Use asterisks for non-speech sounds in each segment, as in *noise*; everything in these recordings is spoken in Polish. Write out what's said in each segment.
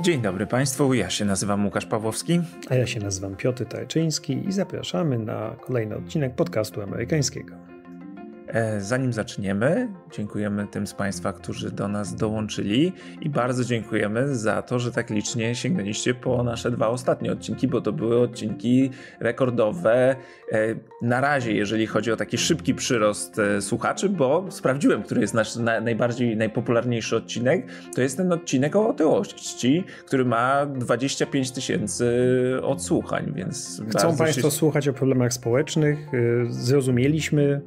Dzień dobry Państwu, ja się nazywam Łukasz Pawłowski. A ja się nazywam Piotr Tajczyński i zapraszamy na kolejny odcinek podcastu amerykańskiego. E, zanim zaczniemy, dziękujemy tym z Państwa, którzy do nas dołączyli i bardzo dziękujemy za to, że tak licznie sięgnęliście po nasze dwa ostatnie odcinki, bo to były odcinki rekordowe e, na razie, jeżeli chodzi o taki szybki przyrost e, słuchaczy, bo sprawdziłem, który jest nasz najbardziej, najpopularniejszy odcinek. To jest ten odcinek o otyłości, który ma 25 tysięcy odsłuchań, więc. Chcą Państwo się... słuchać o problemach społecznych, zrozumieliśmy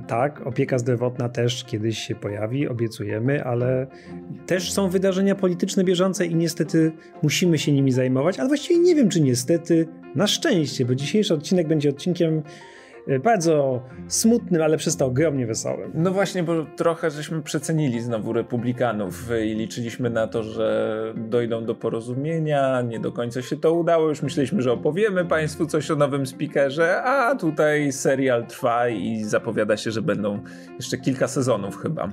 tak, opieka zdrowotna też kiedyś się pojawi, obiecujemy, ale też są wydarzenia polityczne bieżące i niestety musimy się nimi zajmować, ale właściwie nie wiem, czy niestety, na szczęście, bo dzisiejszy odcinek będzie odcinkiem Y, bardzo smutnym, ale przez to ogromnie wesołym. No właśnie, bo trochę żeśmy przecenili znowu republikanów i liczyliśmy na to, że dojdą do porozumienia, nie do końca się to udało, już myśleliśmy, że opowiemy państwu coś o nowym speakerze, a tutaj serial trwa i zapowiada się, że będą jeszcze kilka sezonów chyba.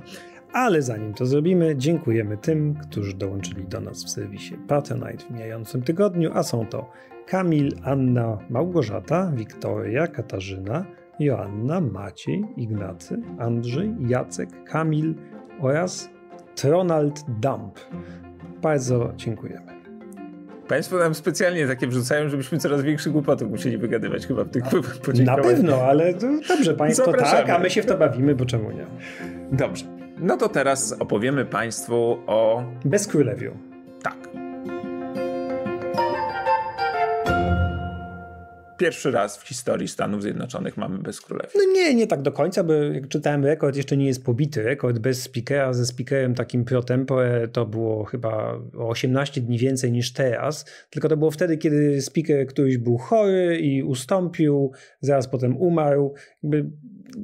Ale zanim to zrobimy, dziękujemy tym, którzy dołączyli do nas w serwisie Patronite w mijającym tygodniu, a są to Kamil, Anna, Małgorzata, Wiktoria, Katarzyna, Joanna, Maciej, Ignacy, Andrzej, Jacek, Kamil oraz Tronald Dump. Bardzo dziękujemy. Państwo nam specjalnie takie wrzucają, żebyśmy coraz większe głupoty musieli wygadywać chyba w tych podziękowaniach. Na pewno, ale dobrze, Państwo Zapraszamy. tak, a my się w to bawimy, bo czemu nie? Dobrze. No to teraz opowiemy Państwu o... Bezkrólewiu. Tak. pierwszy raz w historii Stanów Zjednoczonych mamy bez królewki. No nie, nie tak do końca, bo jak czytałem rekord, jeszcze nie jest pobity. Rekord bez speakera, ze speakerem takim pro tempore to było chyba o 18 dni więcej niż teraz. Tylko to było wtedy, kiedy speaker któryś był chory i ustąpił, zaraz potem umarł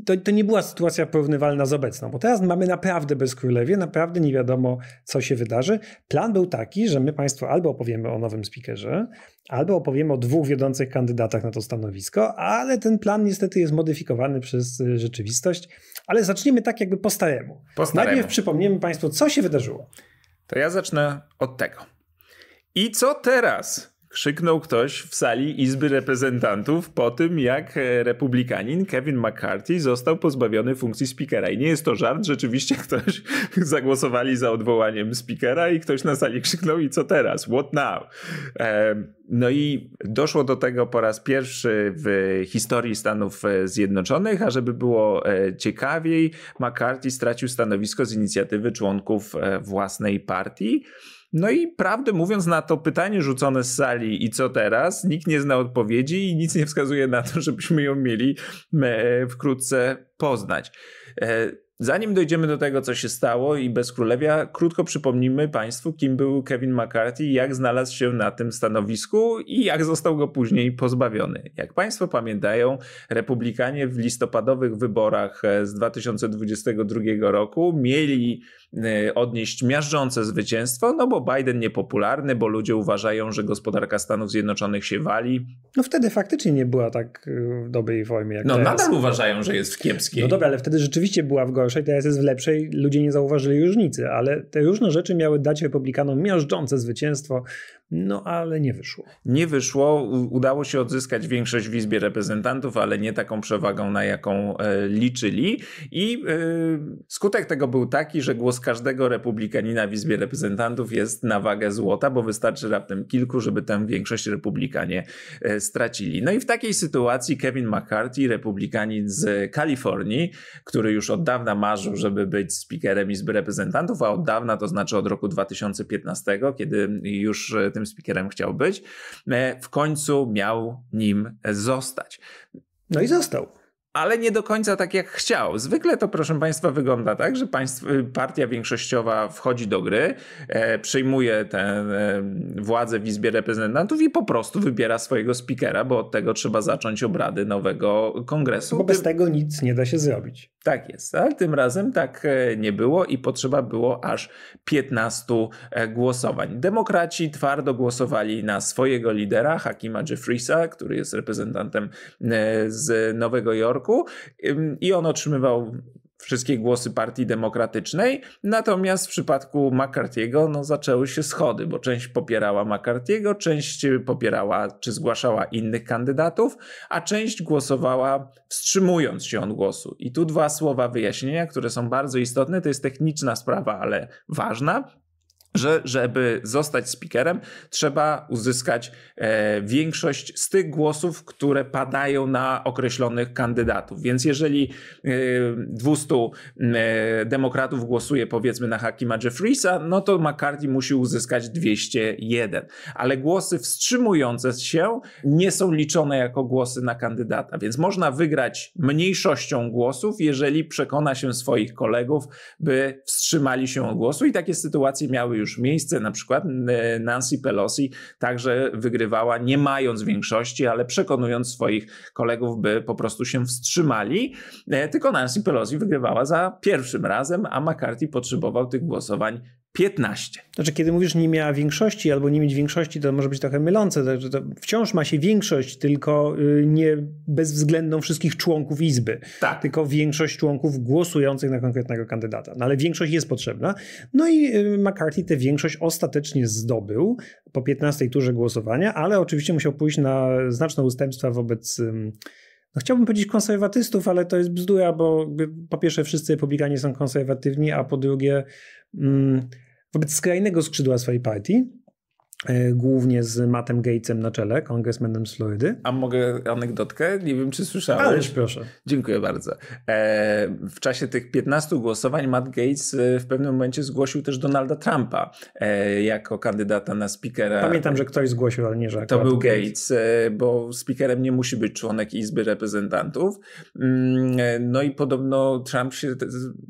to, to nie była sytuacja porównywalna z obecną, bo teraz mamy naprawdę królewie, naprawdę nie wiadomo, co się wydarzy. Plan był taki, że my Państwu albo opowiemy o nowym speakerze, albo opowiemy o dwóch wiodących kandydatach na to stanowisko, ale ten plan niestety jest modyfikowany przez y, rzeczywistość. Ale zacznijmy tak jakby po staremu. Po staremu. Najpierw przypomniemy Państwu, co się wydarzyło. To ja zacznę od tego. I co teraz? Krzyknął ktoś w sali Izby Reprezentantów po tym, jak e, republikanin Kevin McCarthy został pozbawiony funkcji speakera. I nie jest to żart, rzeczywiście *laughs* ktoś zagłosowali za odwołaniem speakera i ktoś na sali krzyknął i co teraz? What now? No i doszło do tego po raz pierwszy w historii Stanów e, Zjednoczonych, a żeby było e, ciekawiej, McCarthy stracił stanowisko z inicjatywy członków własnej partii. No i prawdę mówiąc, na to pytanie rzucone z sali i co teraz, nikt nie zna odpowiedzi i nic nie wskazuje na to, *laughs* żebyśmy ją mieli e, wkrótce poznać. E, zanim dojdziemy do tego, co się stało i bez królewia, krótko przypomnijmy Państwu, kim był Kevin McCarthy, jak znalazł się na tym stanowisku i jak został go później pozbawiony. Jak Państwo pamiętają, republikanie w listopadowych wyborach e, z 2022 roku mieli E, odnieść miażdżące zwycięstwo, no bo Biden niepopularny, bo ludzie uważają, że gospodarka Stanów Zjednoczonych się wali. No wtedy faktycznie nie była tak e, w dobrej formie jak No teraz. nadal uważają, że jest w kiepskiej. No dobra, ale wtedy rzeczywiście była w gorszej, teraz jest w lepszej, ludzie nie zauważyli różnicy, ale te różne rzeczy miały dać Republikanom miażdżące zwycięstwo, no ale nie wyszło. Nie wyszło. Udało się odzyskać większość w Izbie Reprezentantów, ale nie taką przewagą, na jaką e, liczyli. I e, skutek tego był taki, że głos każdego republikanina w Izbie Reprezentantów jest na wagę złota, bo wystarczy raptem kilku, żeby tę większość republikanie e, stracili. No i w takiej sytuacji Kevin McCarthy, republikanin z Kalifornii, który już od dawna marzył, żeby być speakerem Izby Reprezentantów, a od dawna to znaczy od roku 2015, kiedy już e, tym speakerem chciał być, e, w końcu miał nim e, zostać. No i został ale nie do końca tak jak chciał. Zwykle to, proszę Państwa, wygląda tak, że państw, y, partia większościowa wchodzi do gry, e, przyjmuje tę e, władzę w Izbie Reprezentantów i po prostu wybiera swojego spikera, bo od tego trzeba zacząć obrady nowego kongresu. Bo bez tego nic nie da się zrobić. Tak jest, ale tym razem tak e, nie było i potrzeba było aż 15 e, głosowań. Demokraci twardo głosowali na swojego lidera, Hakima Jeffreysa, który jest reprezentantem e, z Nowego Jorku i on otrzymywał wszystkie głosy partii demokratycznej, natomiast w przypadku McCarthy'ego no, zaczęły się schody, bo część popierała McCarthy'ego, część popierała czy zgłaszała innych kandydatów, a część głosowała wstrzymując się od głosu. I tu dwa słowa wyjaśnienia, które są bardzo istotne, to jest techniczna sprawa, ale ważna że żeby zostać speakerem, trzeba uzyskać e, większość z tych głosów, które padają na określonych kandydatów. Więc jeżeli e, 200 e, demokratów głosuje powiedzmy na Hakima Jeffreysa, no to McCarthy musi uzyskać 201. Ale głosy wstrzymujące się nie są liczone jako głosy na kandydata, więc można wygrać mniejszością głosów, jeżeli przekona się swoich kolegów, by wstrzymali się od głosu i takie sytuacje miały już już miejsce. Na przykład Nancy Pelosi także wygrywała nie mając większości, ale przekonując swoich kolegów, by po prostu się wstrzymali. E, tylko Nancy Pelosi wygrywała za pierwszym razem, a McCarthy potrzebował tych głosowań 15. Znaczy, kiedy mówisz nie miała większości albo nie mieć większości, to może być trochę mylące. Znaczy, to wciąż ma się większość, tylko y, nie bezwzględną wszystkich członków Izby. Tak. Tylko większość członków głosujących na konkretnego kandydata. No ale większość jest potrzebna. No i y, McCarthy tę większość ostatecznie zdobył po 15 turze głosowania, ale oczywiście musiał pójść na znaczne ustępstwa wobec no chciałbym powiedzieć konserwatystów, ale to jest bzdura, bo po pierwsze wszyscy republikanie są konserwatywni, a po drugie Mm, wobec skrajnego skrzydła swojej partii, e, głównie z Mattem Gatesem na czele, kongresmenem z Florydy. A mogę anegdotkę? Nie wiem, czy słyszałeś. Ależ proszę. Dziękuję bardzo. E, w czasie tych 15 głosowań Matt Gates w pewnym momencie zgłosił też Donalda Trumpa e, jako kandydata na speakera. Pamiętam, że ktoś zgłosił, ale nie, że To był Gates, bo speakerem nie musi być członek Izby Reprezentantów. Mm, no i podobno Trump się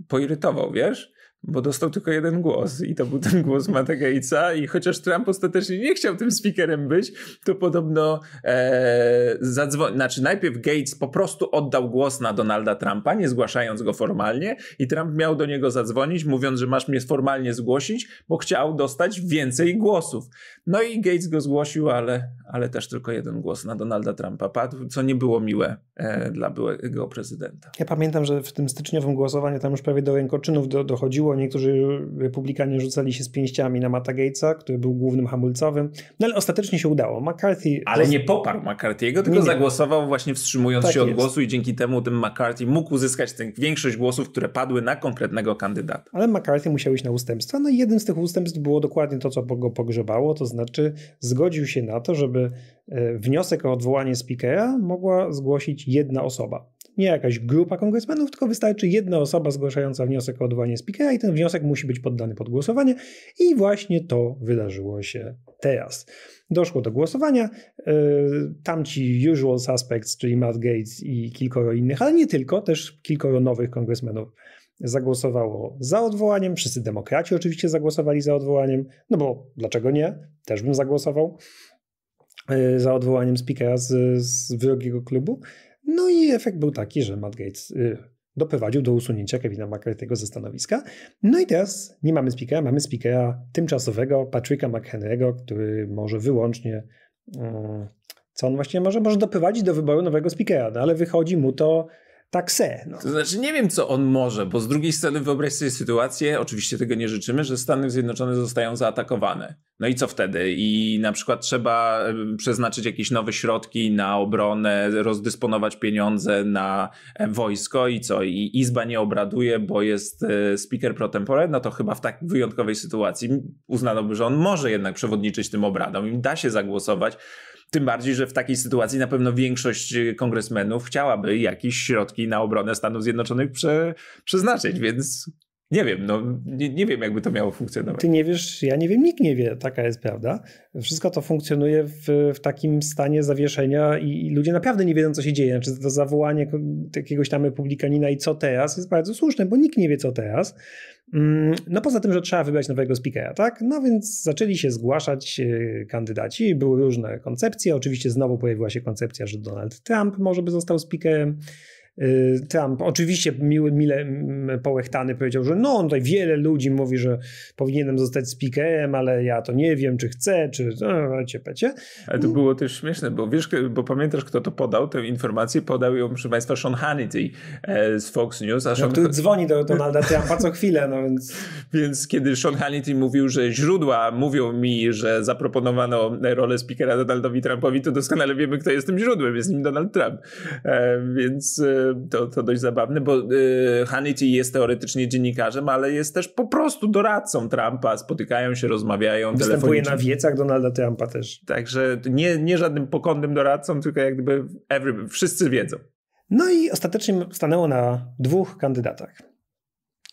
poirytował, wiesz? bo dostał tylko jeden głos i to był ten głos Matta Gatesa i chociaż Trump ostatecznie nie chciał tym speakerem być, to podobno e, zadzwonił, znaczy najpierw Gates po prostu oddał głos na Donalda Trumpa, nie zgłaszając go formalnie i Trump miał do niego zadzwonić, mówiąc, że masz mnie formalnie zgłosić, bo chciał dostać więcej głosów. No i Gates go zgłosił, ale, ale też tylko jeden głos na Donalda Trumpa padł, co nie było miłe e, dla byłego prezydenta. Ja pamiętam, że w tym styczniowym głosowaniu tam już prawie do rękoczynów do, dochodziło Niektórzy republikanie rzucali się z pięściami na Mata Gatesa, który był głównym hamulcowym, no ale ostatecznie się udało. McCarthy... Ale nie poparł McCarthy'ego, tylko nie, nie. zagłosował właśnie wstrzymując tak się od głosu i dzięki temu tym McCarthy mógł uzyskać tę większość głosów, które padły na konkretnego kandydata. Ale McCarthy musiał iść na ustępstwa, no i jednym z tych ustępstw było dokładnie to, co go pogrzebało, to znaczy zgodził się na to, żeby e, wniosek o odwołanie speakera mogła zgłosić jedna osoba nie jakaś grupa kongresmenów, tylko wystarczy jedna osoba zgłaszająca wniosek o odwołanie speakera i ten wniosek musi być poddany pod głosowanie i właśnie to wydarzyło się teraz. Doszło do głosowania, e, tamci usual suspects, czyli Matt Gates i kilkoro innych, ale nie tylko, też kilkoro nowych kongresmenów zagłosowało za odwołaniem, wszyscy demokraci oczywiście zagłosowali za odwołaniem, no bo dlaczego nie? Też bym zagłosował e, za odwołaniem speakera z, z wyrokiego klubu. No i efekt był taki, że Matt Gates y, doprowadził do usunięcia Kevina McCarthy'ego ze stanowiska. No i teraz nie mamy speakera, mamy speakera tymczasowego Patricka McHenry'ego, który może wyłącznie mm, co on właśnie może? Może doprowadzić do wyboru nowego speakera, no ale wychodzi mu to tak se. No. To znaczy nie wiem, co on może, bo z drugiej strony wyobraź sobie sytuację, oczywiście tego nie życzymy, że Stany Zjednoczone zostają zaatakowane. No i co wtedy? I na przykład trzeba przeznaczyć jakieś nowe środki na obronę, rozdysponować pieniądze na e, wojsko i co? I Izba nie obraduje, bo jest e, speaker pro tempore, no to chyba w tak wyjątkowej sytuacji uznano by, że on może jednak przewodniczyć tym obradom i da się zagłosować tym bardziej, że w takiej sytuacji na pewno większość y, kongresmenów chciałaby jakieś środki na obronę Stanów Zjednoczonych prze, przeznaczyć, więc nie wiem, no nie, nie, wiem, jakby to miało funkcjonować. Ty nie wiesz, ja nie wiem, nikt nie wie, taka jest prawda. Wszystko to funkcjonuje w, w takim stanie zawieszenia i, i, ludzie naprawdę nie wiedzą, co się dzieje. Znaczy to zawołanie jakiegoś tam republikanina i co teraz jest bardzo słuszne, bo nikt nie wie, co teraz. Mm, no poza tym, że trzeba wybrać nowego speakera, tak? No więc zaczęli się zgłaszać e, kandydaci, były różne koncepcje. Oczywiście znowu pojawiła się koncepcja, że Donald Trump może by został speakerem. Y, Trump oczywiście miły, mile mm, połechtany powiedział, że no tutaj wiele ludzi mówi, że powinienem zostać speakerem, ale ja to nie wiem, czy chcę, czy no, Ale to było też śmieszne, bo wiesz, bo pamiętasz, kto to podał, tę informację podał ją, proszę państwa, Sean Hannity e, z Fox News. A no, Sean... no, który dzwoni do Donalda Trumpa co chwilę, no więc... *laughs* więc kiedy Sean Hannity mówił, że źródła mówią mi, że zaproponowano rolę speakera Donaldowi Trumpowi, to doskonale wiemy, kto jest tym źródłem, jest nim Donald Trump. E, więc e, to, to dość zabawne, bo y, Hannity jest teoretycznie dziennikarzem, ale jest też po prostu doradcą Trumpa. Spotykają się, rozmawiają. Występuje na wiecach Donalda Trumpa też. Także nie, nie żadnym pokonnym doradcą, tylko jak gdyby every, wszyscy wiedzą. No i ostatecznie stanęło na dwóch kandydatach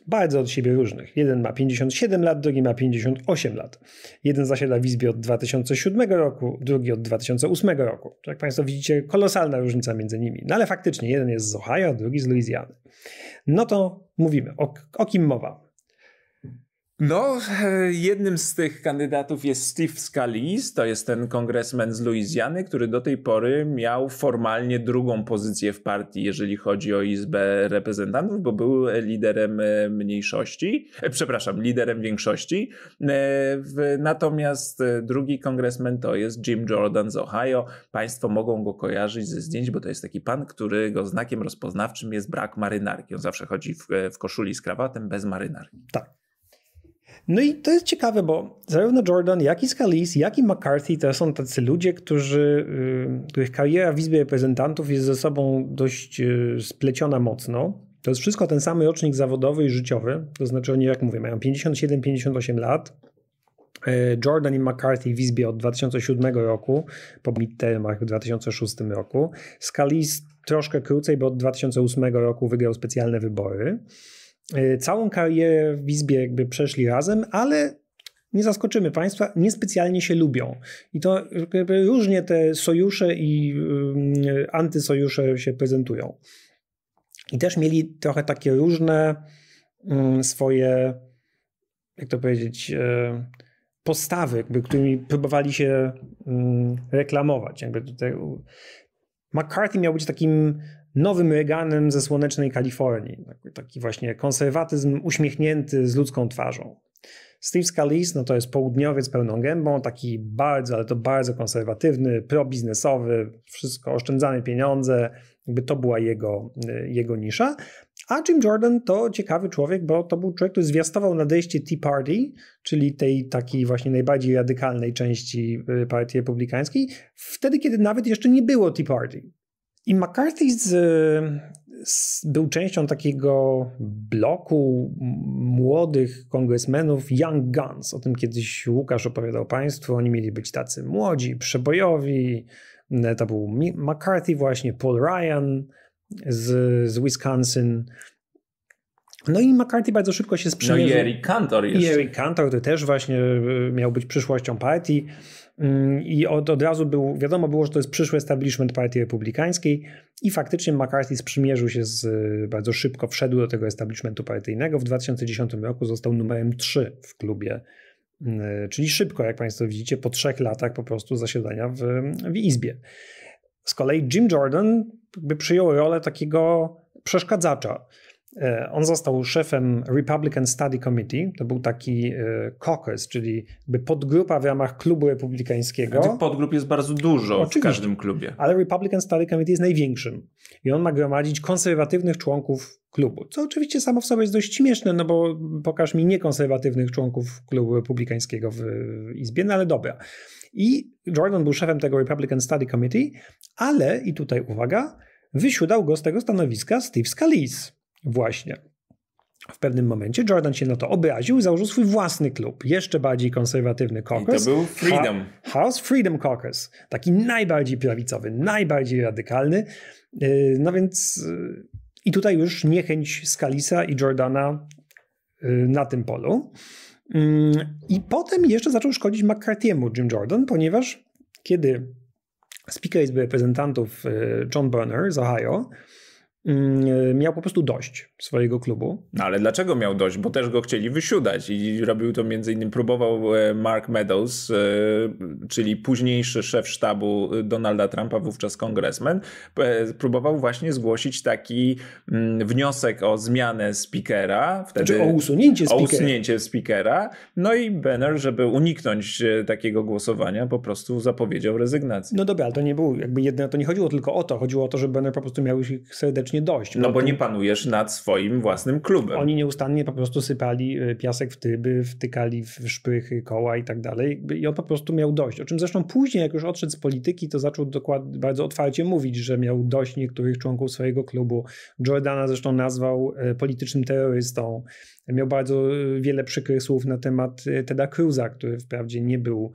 bardzo od siebie różnych. Jeden ma 57 lat, drugi ma 58 lat. Jeden zasiada w Izbie od 2007 roku, drugi od 2008 roku. Jak Państwo widzicie, kolosalna różnica między nimi. No ale faktycznie, jeden jest z Ohio, drugi z Luizjany. No to mówimy, o, o kim mowa? No, e, jednym z tych kandydatów jest Steve Scalise, to jest ten kongresmen z Luizjany, który do tej pory miał formalnie drugą pozycję w partii, jeżeli chodzi o Izbę Reprezentantów, bo był liderem e, mniejszości, e, przepraszam, liderem większości. Natomiast drugi kongresmen to jest Jim Jordan z Ohio. Państwo mogą go kojarzyć ze zdjęć, bo to jest taki pan, którego znakiem rozpoznawczym jest brak marynarki. On zawsze chodzi w, w koszuli z krawatem bez marynarki. Tak. No i to jest ciekawe, bo zarówno Jordan, jak i Scalise, jak i McCarthy to są tacy ludzie, którzy, y, których kariera w Izbie Reprezentantów jest ze sobą dość y, spleciona mocno. To jest wszystko ten sam rocznik zawodowy i życiowy. To znaczy oni, jak mówię, mają 57-58 lat. E, Jordan i McCarthy w Izbie od 2007 roku, po midtermach w 2006 roku. Scalise troszkę krócej, bo od 2008 roku wygrał specjalne wybory. E, całą karierę w Izbie jakby przeszli razem, ale nie zaskoczymy Państwa, niespecjalnie się lubią. I to różnie te sojusze i y, antysojusze się prezentują. I też mieli trochę takie różne mm, swoje, jak to powiedzieć, e, postawy, jakby, którymi próbowali się mm, reklamować. Jakby tutaj, McCarthy miał być takim nowym Reaganem ze słonecznej Kalifornii. Taki właśnie konserwatyzm uśmiechnięty z ludzką twarzą. Steve Scalise, no to jest południowiec pełną gębą, taki bardzo, ale to bardzo konserwatywny, probiznesowy, wszystko, oszczędzamy pieniądze, jakby to była jego, y, jego nisza. A Jim Jordan to ciekawy człowiek, bo to był człowiek, który zwiastował nadejście Tea Party, czyli tej takiej właśnie najbardziej radykalnej części y, partii republikańskiej, wtedy, kiedy nawet jeszcze nie było Tea Party. I McCarthy z, z, był częścią takiego bloku młodych kongresmenów Young Guns. O tym kiedyś Łukasz opowiadał Państwu. Oni mieli być tacy młodzi, przebojowi. E, to był McCarthy właśnie, Paul Ryan z, z Wisconsin. No i McCarthy bardzo szybko się sprzymierzył. No i Eric Cantor jest. I Eric Cantor, który też właśnie y, miał być przyszłością partii. Mm, I od, od razu był, wiadomo było, że to jest przyszły establishment partii republikańskiej i faktycznie McCarthy sprzymierzył się z, y, bardzo szybko, wszedł do tego establishmentu partyjnego. W 2010 roku został numerem 3 w klubie, y, czyli szybko, jak Państwo widzicie, po trzech latach po prostu zasiadania w, w Izbie. Z kolei Jim Jordan przyjął rolę takiego przeszkadzacza E, on został szefem Republican Study Committee. To był taki e, caucus, czyli podgrupa w ramach klubu republikańskiego. Tych podgrup jest bardzo dużo Oczywiście, w każdym klubie. Ale Republican Study Committee jest największym. I on ma gromadzić konserwatywnych członków klubu. Co oczywiście samo w sobie jest dość śmieszne, no bo pokaż mi niekonserwatywnych członków klubu republikańskiego w Izbie, no ale dobra. I Jordan był szefem tego Republican Study Committee, ale, i tutaj uwaga, wysiudał go z tego stanowiska Steve Scalise Właśnie. W pewnym momencie Jordan się na to obraził i założył swój własny klub, jeszcze bardziej konserwatywny caucus. I to był Freedom. Ha House Freedom Caucus, taki najbardziej prawicowy, najbardziej radykalny. Y, no więc y, i tutaj już niechęć Scalisa i Jordana y, na tym polu. Mm, I potem jeszcze zaczął szkodzić McCarthy'emu Jim Jordan, ponieważ kiedy Speaker Izby Reprezentantów John Burner z Ohio Mm, miał po prostu dość swojego klubu. No ale dlaczego miał dość? Bo też go chcieli wysiudać i robił to między innymi, próbował e, Mark Meadows, e, czyli późniejszy szef sztabu e, Donalda Trumpa, wówczas kongresmen, próbował właśnie zgłosić taki mm, wniosek o zmianę speakera. Wtedy, znaczy o usunięcie speakera. O usunięcie speakera. No i Banner, żeby uniknąć takiego głosowania, po prostu zapowiedział rezygnację. No dobra, ale to nie było jakby jedyne, to nie chodziło tylko o to, chodziło o to, że Banner po prostu miał ich serdecznie faktycznie Bo no bo nie panujesz nad swoim własnym klubem. Oni nieustannie po prostu sypali y, piasek w tyby, wtykali w szpychy, koła i tak dalej i on po prostu miał dość. O czym zresztą później, jak już odszedł z polityki, to zaczął dokładnie, bardzo otwarcie mówić, że miał dość niektórych członków swojego klubu. Jordana zresztą nazwał y, politycznym terrorystą. Miał bardzo y, wiele przykrych słów na temat Teda Cruza, który wprawdzie nie był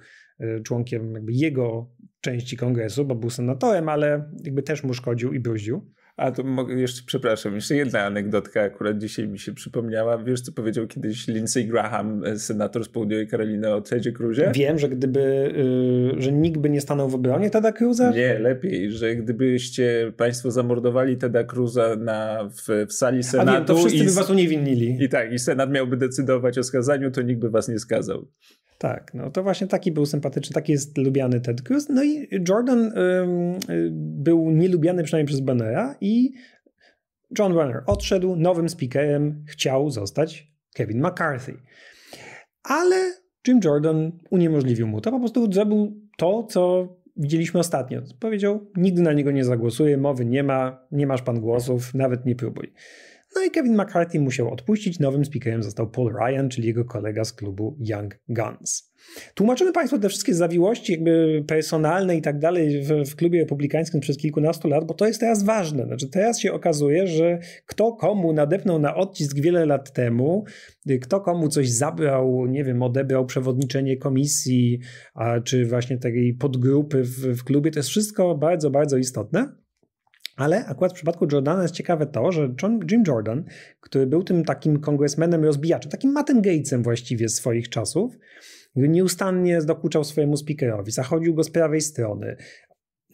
członkiem jego części kongresu, bo był senatorem, ale jakby też mu szkodził i bruździł. A to mogę jeszcze, przepraszam, jeszcze jedna anegdotka akurat dzisiaj mi się przypomniała. Wiesz, co powiedział kiedyś Lindsey Graham, e, senator z Południowej Karoliny o Tredzie Cruzie? Wiem, że gdyby, yy, że nikt by nie stanął w obronie Teda Cruza? Nie, lepiej, że gdybyście państwo zamordowali Teda Cruza na, w, w sali Senatu... A to wszyscy i, by was uniewinnili. I tak, i Senat miałby decydować o skazaniu, to nikt by was nie skazał. Tak, no to właśnie taki był sympatyczny, taki jest lubiany Ted Cruz. No i Jordan y, był nielubiany przynajmniej przez Bannera i John Banner odszedł, nowym speakerem chciał zostać Kevin McCarthy. Ale Jim Jordan uniemożliwił mu to, po prostu zrobił to, co widzieliśmy ostatnio. Powiedział, nigdy na niego nie zagłosuję, mowy nie ma, nie masz pan głosów, nawet nie próbuj. No i Kevin McCarthy musiał odpuścić, nowym speakerem został Paul Ryan, czyli jego kolega z klubu Young Guns. Tłumaczymy Państwu te wszystkie zawiłości jakby personalne i tak dalej w, klubie republikańskim przez kilkunastu lat, bo to jest teraz ważne. Znaczy teraz się okazuje, że kto komu nadepnął na odcisk wiele lat temu, kto komu coś zabrał, nie wiem, odebrał przewodniczenie komisji, a, czy właśnie takiej podgrupy w, w klubie, to jest wszystko bardzo, bardzo istotne. Ale akurat w przypadku Jordana jest ciekawe to, że John, Jim Jordan, który był tym takim kongresmenem rozbijaczem, takim Mattem Gatesem właściwie swoich czasów, nieustannie dokuczał swojemu speakerowi, zachodził go z prawej strony.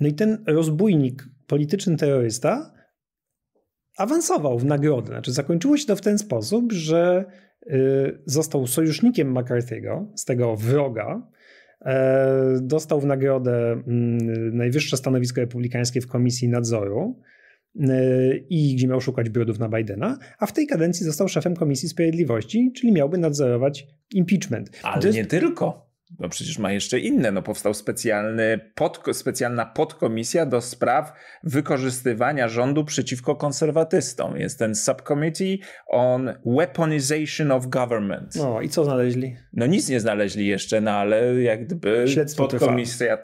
No i ten rozbójnik, polityczny terrorysta, awansował w nagrodę. Znaczy zakończyło się to w ten sposób, że y, został sojusznikiem McCarthy'ego, z tego wroga, E, dostał w nagrodę mm, najwyższe stanowisko republikańskie w Komisji Nadzoru e, i gdzie miał szukać brudów na Bidena, a w tej kadencji został szefem Komisji Sprawiedliwości, czyli miałby nadzorować impeachment. Ale jest... nie tylko no przecież ma jeszcze inne. No powstał specjalny pod, specjalna podkomisja do spraw wykorzystywania rządu przeciwko konserwatystom. Jest ten subcommittee on weaponization of government. No i co znaleźli? No nic nie znaleźli jeszcze, no ale jak gdyby Śledztwo podkomisja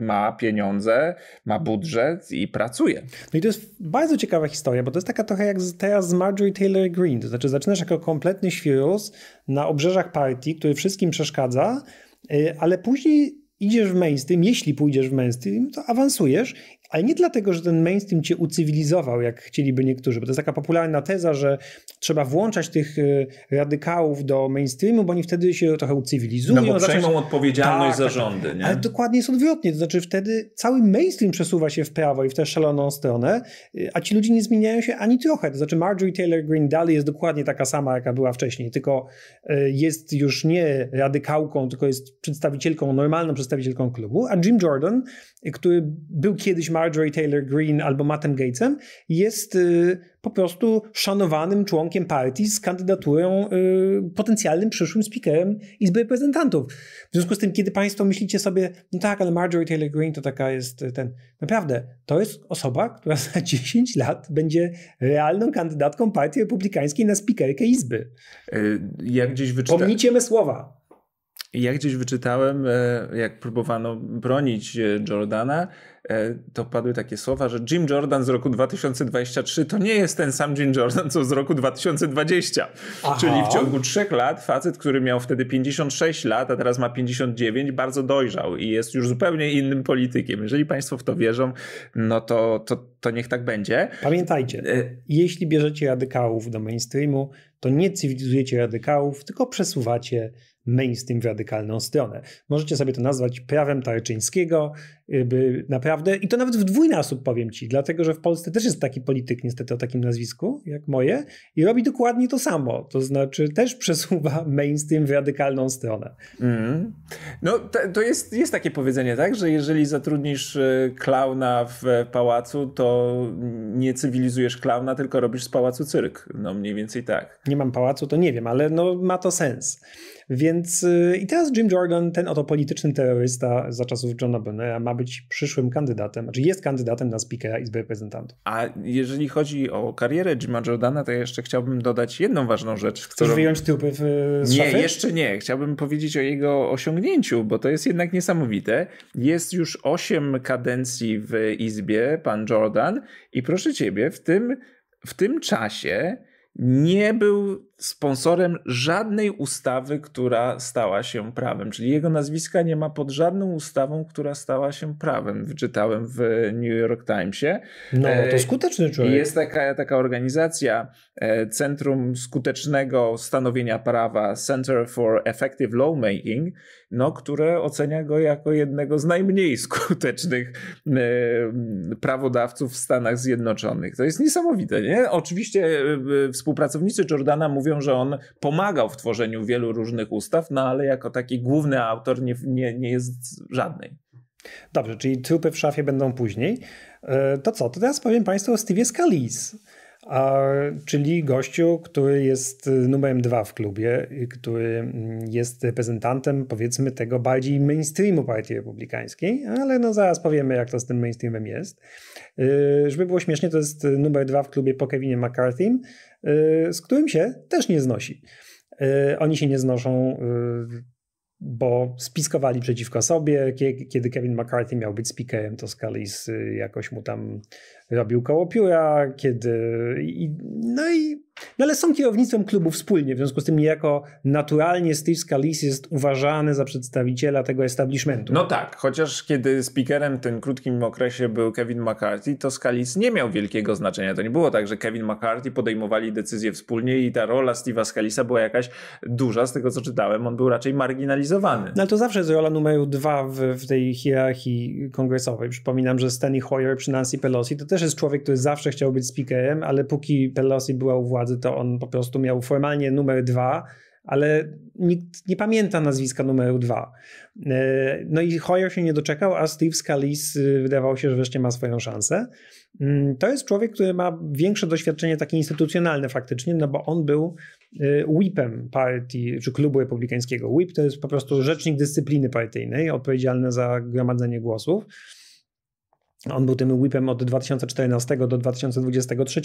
ma pieniądze, ma budżet i pracuje. No i to jest bardzo ciekawa historia, bo to jest taka trochę jak teraz z Marjorie Taylor Greene. To znaczy zaczynasz jako kompletny świrus na obrzeżach partii, który wszystkim przeszkadza, Y, ale później idziesz w mainstream, jeśli pójdziesz w mainstream, to awansujesz ale nie dlatego, że ten mainstream cię ucywilizował, jak chcieliby niektórzy, bo to jest taka popularna teza, że trzeba włączać tych y, radykałów do mainstreamu, bo oni wtedy się trochę ucywilizują. No bo przejmą zacząć... odpowiedzialność tak, za tak, tak. rządy. Nie? Ale dokładnie jest odwrotnie, to znaczy wtedy cały mainstream przesuwa się w prawo i w tę szaloną stronę, y, a ci ludzie nie zmieniają się ani trochę. To znaczy Marjorie Taylor Greene dalej jest dokładnie taka sama, jaka była wcześniej, tylko y, jest już nie radykałką, tylko jest przedstawicielką, normalną przedstawicielką klubu, a Jim Jordan, który był kiedyś Marjorie Taylor Greene albo Mattem Gatesem, jest y, po prostu szanowanym członkiem partii z kandydaturą y, potencjalnym przyszłym speakerem Izby Reprezentantów. W związku z tym, kiedy państwo myślicie sobie, no tak, ale Marjorie Taylor Greene to taka jest y, ten... Naprawdę, to jest osoba, która za 10 *laughs* lat będzie realną kandydatką partii republikańskiej na speakerkę Izby. gdzieś wyczytałem... Pomnijcie me słowa. I jak gdzieś wyczytałem, e, jak próbowano bronić e, Jordana, e, to padły takie słowa, że Jim Jordan z roku 2023 to nie jest ten sam Jim Jordan, co z roku 2020. Aha. Czyli w ciągu trzech lat facet, który miał wtedy 56 lat, a teraz ma 59, bardzo dojrzał i jest już zupełnie innym politykiem. Jeżeli państwo w to wierzą, no to, to, to niech tak będzie. Pamiętajcie, jeśli bierzecie radykałów do mainstreamu, to nie cywilizujecie radykałów, tylko przesuwacie mainstream w radykalną stronę. Możecie sobie to nazwać prawem Tarczyńskiego, by naprawdę, i to nawet w dwójnasób powiem ci, dlatego że w Polsce też jest taki polityk niestety o takim nazwisku, jak moje, i robi dokładnie to samo, to znaczy też *laughs* przesuwa mainstream w radykalną stronę. Mm. No to jest, jest takie powiedzenie, tak, że jeżeli zatrudnisz e, klauna w pałacu, to nie cywilizujesz klauna, tylko robisz z pałacu cyrk. No mniej więcej tak. Nie mam pałacu, to nie wiem, ale no ma to sens. Więc y, i teraz Jim Jordan, ten oto polityczny terrorysta za czasów Johna Bennera, ma być przyszłym kandydatem, znaczy jest kandydatem na spikera Izby Reprezentantów. A jeżeli chodzi o karierę Jima Jordana, to ja jeszcze chciałbym dodać jedną ważną rzecz. Którą... Chcesz wyjąć trupy w, z Nie, szafy? jeszcze nie. Chciałbym powiedzieć o jego osiągnięciu, bo to jest jednak niesamowite. Jest już osiem kadencji w Izbie, pan Jordan, i proszę ciebie, w tym, w tym czasie nie był sponsorem żadnej ustawy, która stała się prawem. Czyli jego nazwiska nie ma pod żadną ustawą, która stała się prawem. Wyczytałem w New York Timesie. No, to e, skuteczny człowiek. Jest taka, taka organizacja e, Centrum Skutecznego Stanowienia Prawa, Center for Effective Lawmaking, no, które ocenia go jako jednego z najmniej *laughs* skutecznych e, prawodawców w Stanach Zjednoczonych. To jest niesamowite, nie? Oczywiście współpracownicy Jordana mówią, mówią, że on pomagał w tworzeniu wielu różnych ustaw, no ale jako taki główny autor nie, nie, nie jest żadnej. Dobrze, czyli trupy w szafie będą później. E, to co, to teraz powiem Państwu o Steve'ie Scalise, czyli gościu, który jest e, numerem dwa w klubie, który mm, jest reprezentantem powiedzmy tego bardziej mainstreamu partii republikańskiej, ale no zaraz powiemy jak to z tym mainstreamem jest. E, żeby było śmiesznie, to jest numer dwa w klubie po Kevinie McCarthy. Y, z którym się też nie znosi. Y, oni się nie znoszą, y, bo spiskowali przeciwko sobie. Kiedy Kevin McCarthy miał być speakerem, to Scalise jakoś mu tam robił koło pióra, kiedy... I, no i no ale są kierownicą klubu wspólnie, w związku z tym niejako naturalnie Steve Scalise jest uważany za przedstawiciela tego establishmentu. No tak, chociaż kiedy speakerem w tym krótkim okresie był Kevin McCarthy, to Scalise nie miał wielkiego znaczenia. To nie było tak, że Kevin McCarthy podejmowali decyzje wspólnie i ta rola Steve'a Scalisa była jakaś duża, z tego co czytałem, on był raczej marginalizowany. No ale to zawsze jest rola numeru dwa w, w tej hierarchii kongresowej. Przypominam, że Steny Hoyer przy Nancy Pelosi to też też jest człowiek, który zawsze chciał być speakerem, ale póki Pelosi była u władzy, to on po prostu miał formalnie numer dwa, ale nikt nie pamięta nazwiska numeru dwa. E, no i Hoyer się nie doczekał, a Steve Scalise y, wydawało się, że wreszcie ma swoją szansę. Mm, to jest człowiek, który ma większe doświadczenie takie instytucjonalne faktycznie, no bo on był y, whipem partii, czy klubu republikańskiego. Whip to jest po prostu rzecznik dyscypliny partyjnej, odpowiedzialny za gromadzenie głosów. On był tym whipem od 2014 do 2023,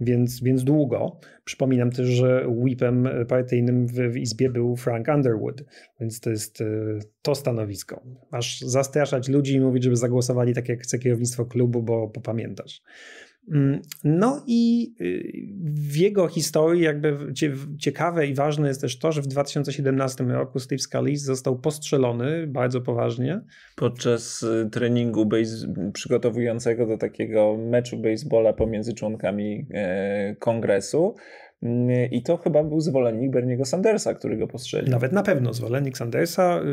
więc, więc długo. Przypominam też, że whipem partyjnym w, w Izbie był Frank Underwood, więc to jest e, to stanowisko. Masz zastraszać ludzi i mówić, żeby zagłosowali tak jak chce kierownictwo klubu, bo popamiętasz. Mm, no i y, w jego historii jakby ciekawe i ważne jest też to, że w 2017 roku Steve Scalise został postrzelony bardzo poważnie. Podczas y, treningu przygotowującego do takiego meczu baseballa pomiędzy członkami e, kongresu Mm, I to chyba był zwolennik Berniego Sandersa, który go postrzelił. Nawet na pewno zwolennik Sandersa, y,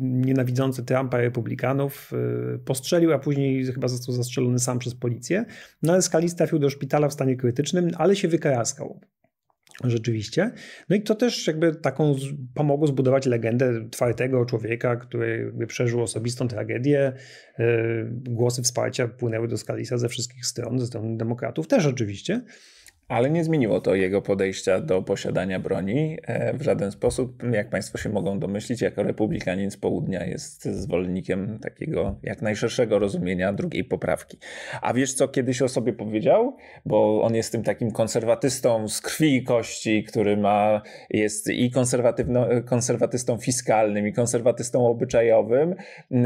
nienawidzący Trumpa i republikanów, y, postrzelił, a później chyba został zastrzelony sam przez policję. No ale Scalis trafił do szpitala w stanie krytycznym, ale się wykaraskał. Rzeczywiście. No i to też jakby taką pomogło zbudować legendę twardego człowieka, który jakby przeżył osobistą tragedię. Y, głosy wsparcia płynęły do Scalisa ze wszystkich stron, ze strony demokratów też oczywiście. Ale nie zmieniło to jego podejścia do posiadania broni e, w żaden sposób. Jak Państwo się mogą domyślić, jako republikanin z południa jest zwolennikiem takiego jak najszerszego rozumienia drugiej poprawki. A wiesz, co kiedyś o sobie powiedział? Bo on jest tym takim konserwatystą z krwi i kości, który ma, jest i e, konserwatystą fiskalnym, i konserwatystą obyczajowym. E,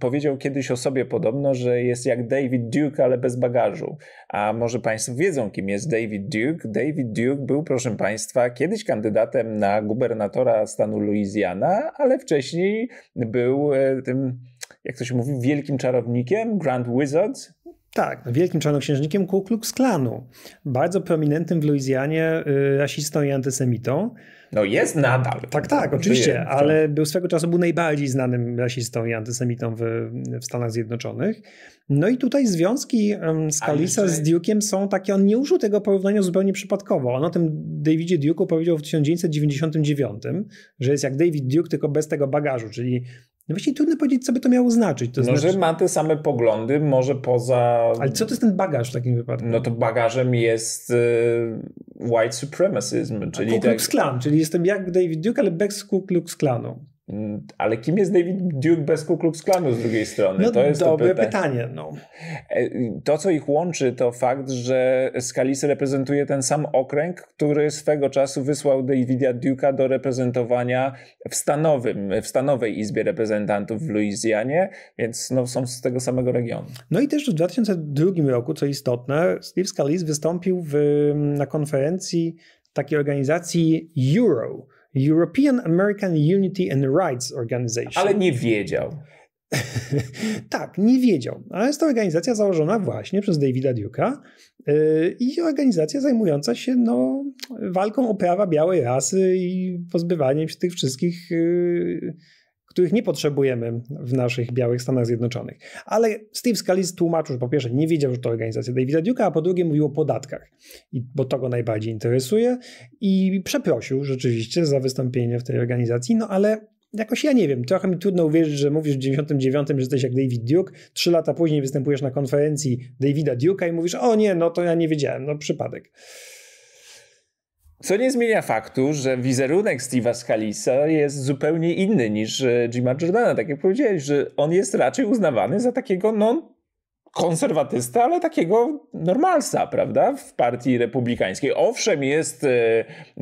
powiedział kiedyś o sobie podobno, że jest jak David Duke, ale bez bagażu. A może Państwo wiedzą, kim jest David Duke? David Duke był, proszę Państwa, kiedyś kandydatem na gubernatora stanu Louisiana, ale wcześniej był e, tym, jak to się mówi, wielkim czarownikiem, Grand Wizard, tak, wielkim czarnoksiężnikiem Ku Klux Klanu, bardzo prominentnym w Luizjanie y, rasistą i antysemitą. No jest nadal. Tak, tak, oczywiście, Żyje. ale był swego czasu był najbardziej znanym rasistą i antysemitą w, w Stanach Zjednoczonych. No i tutaj związki um, Scalisa z Duke'iem są takie, on nie użył tego porównania zupełnie przypadkowo. On o tym Davidzie Duke'u powiedział w 1999, że jest jak David Duke, tylko bez tego bagażu, czyli no właśnie trudno powiedzieć, co by to miało znaczyć. To no, znaczy... że ma te same poglądy, może poza... Ale co to jest ten bagaż w takim wypadku? No to bagażem jest y, white supremacism, czyli... Ku tak- Klux Klan, czyli jestem jak David Duke, ale bez Ku Klux Klanu. Ale kim jest David Duke bez Ku Klux Klanu z drugiej strony? No, to jest dobre to pytanie. pytanie no. E, to, co ich łączy, to fakt, że Scalise reprezentuje ten sam okręg, który swego czasu wysłał Davida Duke'a do reprezentowania w, stanowym, w stanowej Izbie Reprezentantów w Luizjanie, więc no, są z tego samego regionu. No i też w 2002 roku, co istotne, Steve Scalise wystąpił w, na konferencji takiej organizacji Euro, European American Unity and Rights Organization. Ale nie wiedział. *laughs* tak, nie wiedział. Ale jest to organizacja założona właśnie przez Davida Duke'a y, i organizacja zajmująca się no, walką o prawa białej rasy i pozbywaniem się tych wszystkich. Y, których nie potrzebujemy w naszych białych Stanach Zjednoczonych. Ale Steve Scalise tłumaczył, że po pierwsze nie wiedział, że to organizacja Davida Duke'a, a po drugie mówił o podatkach, bo to go najbardziej interesuje i przeprosił rzeczywiście za wystąpienie w tej organizacji, no ale jakoś ja nie wiem, trochę mi trudno uwierzyć, że mówisz w 99, że jesteś jak David Duke, trzy lata później występujesz na konferencji Davida Duke'a i mówisz, o nie, no to ja nie wiedziałem, no przypadek. Co nie zmienia faktu, że wizerunek Steve'a Scalisa jest zupełnie inny niż e, Jima Jordana. Tak jak powiedziałeś, że on jest raczej uznawany za takiego non konserwatystę, ale takiego normalsa, prawda, w partii republikańskiej. Owszem, jest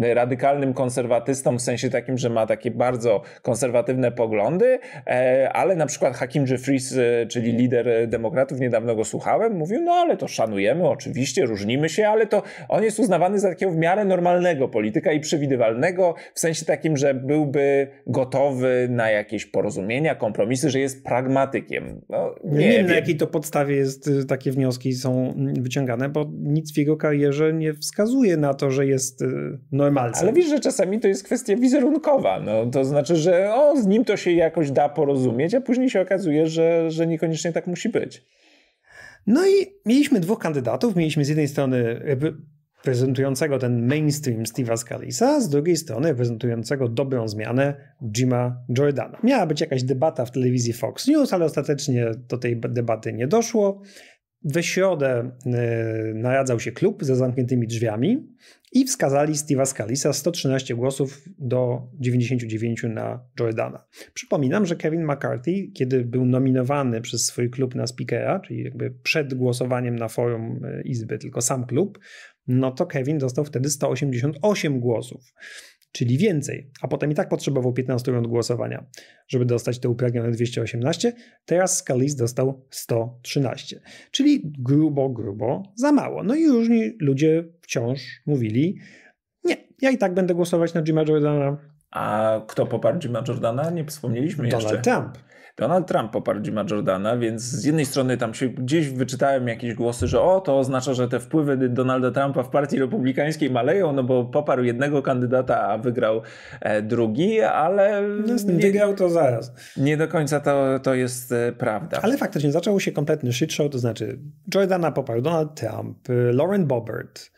e, radykalnym konserwatystą w sensie takim, że ma takie bardzo konserwatywne poglądy, e, ale na przykład Hakim Jeffries, e, czyli lider demokratów, niedawno go słuchałem, mówił, no ale to szanujemy, oczywiście, różnimy się, ale to on jest uznawany za takiego w miarę normalnego polityka i przewidywalnego, w sensie takim, że byłby gotowy na jakieś porozumienia, kompromisy, że jest pragmatykiem. No, nie, nie wiem, na jakiej to podstawie jest, y, takie wnioski są mm, wyciągane, bo nic w jego karierze nie wskazuje na to, że jest y, normalny. Ale wiesz, że czasami to jest kwestia wizerunkowa. No, to znaczy, że o, z nim to się jakoś da porozumieć, a później się okazuje, że, że niekoniecznie tak musi być. No i mieliśmy dwóch kandydatów. Mieliśmy z jednej strony prezentującego ten mainstream Steve'a Scalisa, z drugiej strony prezentującego dobrą zmianę Jima Jordana. Miała być jakaś debata w telewizji Fox News, ale ostatecznie do tej debaty nie doszło. We środę e, naradzał się klub za zamkniętymi drzwiami i wskazali Steve'a Scalisa 113 głosów do 99 na Jordana. Przypominam, że Kevin McCarthy, kiedy był nominowany przez swój klub na speakera, czyli jakby przed głosowaniem na forum e, Izby, tylko sam klub, no to Kevin dostał wtedy 188 głosów, czyli więcej. A potem i tak potrzebował 15 rund głosowania, żeby dostać te upragnione 218. Teraz Scalise dostał 113, czyli grubo, grubo za mało. No i różni ludzie wciąż mówili, nie, ja i tak będę głosować na Jima Jordana. A kto poparł Jima Jordana? Nie wspomnieliśmy Donald jeszcze. Donald Trump. Donald Trump poparł Jima Jordana, więc z jednej strony tam się gdzieś wyczytałem jakieś głosy, że o, to oznacza, że te wpływy Donalda Trumpa w partii republikańskiej maleją, no bo poparł jednego kandydata, a wygrał e, drugi, ale... No, wygrał to zaraz. Nie do końca to, to jest e, prawda. Ale faktycznie zaczął się kompletny shit show, to znaczy Jordana poparł Donald Trump, e, Lauren Boebert,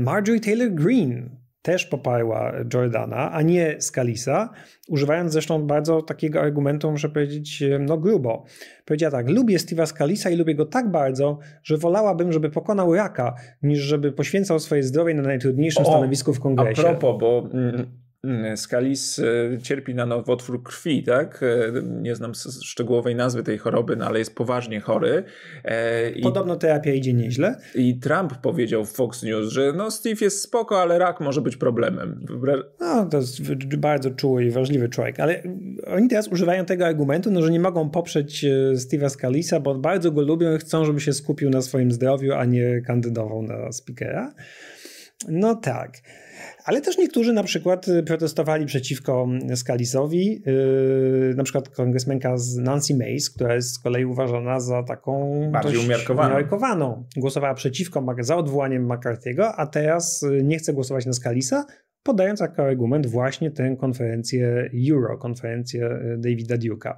Marjorie Taylor Greene też poparła Jordana, a nie Scalisa, używając zresztą bardzo takiego argumentu, muszę powiedzieć, e, no grubo. Powiedziała tak, lubię Steve'a Scalisa i lubię go tak bardzo, że wolałabym, żeby pokonał raka, niż żeby poświęcał swoje zdrowie na najtrudniejszym o, stanowisku w kongresie. A propos, bo... Mm, Mm, Skalis e, cierpi na nowotwór krwi, tak? E, nie znam szczegółowej nazwy tej choroby, no ale jest poważnie chory. E, Podobno terapia idzie nieźle. I Trump powiedział w Fox News, że no Steve jest spoko, ale rak może być problemem. No, to jest bardzo czuły i wrażliwy człowiek, ale mm, oni teraz używają tego argumentu, no, że nie mogą poprzeć Steve'a Scalisa, bo bardzo go lubią i chcą, żeby się skupił na swoim zdrowiu, a nie kandydował na speakera. No tak. Ale też niektórzy na przykład y, protestowali przeciwko mm, Scalisowi, y, na przykład kongresmenka z Nancy Mace, która jest z kolei uważana za taką bardziej umiarkowaną. umiarkowaną. Głosowała przeciwko, za odwołaniem McCarthy'ego, a teraz y, nie chce głosować na Scalisa, podając jako argument właśnie tę konferencję Euro, konferencję Davida Duke'a.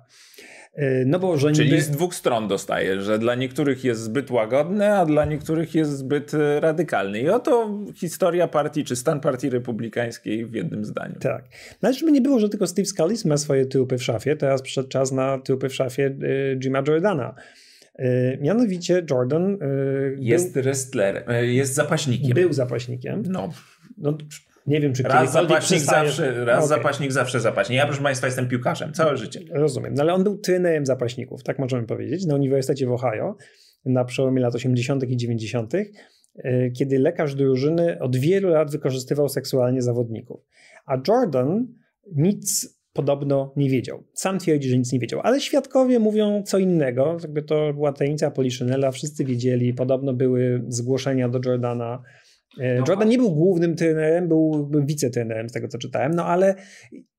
E, no bo że Czyli niby... z dwóch stron dostaje, że dla niektórych jest zbyt łagodny, a dla niektórych jest zbyt e, radykalny. I oto historia partii, czy stan partii republikańskiej w jednym zdaniu. Tak. Nawet no żeby nie było, że tylko Steve Scalise ma swoje tyłpy w szafie, teraz przyszedł czas na tyłpy w szafie e, Jima Jordana. Mianowicie Jordan... Jest był, wrestlerem, jest zapaśnikiem. Był zapaśnikiem. No. no nie wiem, czy raz zapaśnik zawsze, Raz okay. zapaśnik zawsze zapaśnik. Ja, proszę Państwa, jestem piłkarzem całe życie. Rozumiem, no ale on był trynerem zapaśników, tak możemy powiedzieć, na Uniwersytecie w Ohio na przełomie lat 80. i 90., e, kiedy lekarz drużyny od wielu lat wykorzystywał seksualnie zawodników. A Jordan nic podobno nie wiedział. Sam twierdzi, że nic nie wiedział, ale świadkowie mówią co innego. Jakby to była tajemnica Poliszynela, wszyscy wiedzieli, podobno były zgłoszenia do Jordana E, no Jordan nie był głównym trenerem, był wicetrenerem z tego co czytałem, no ale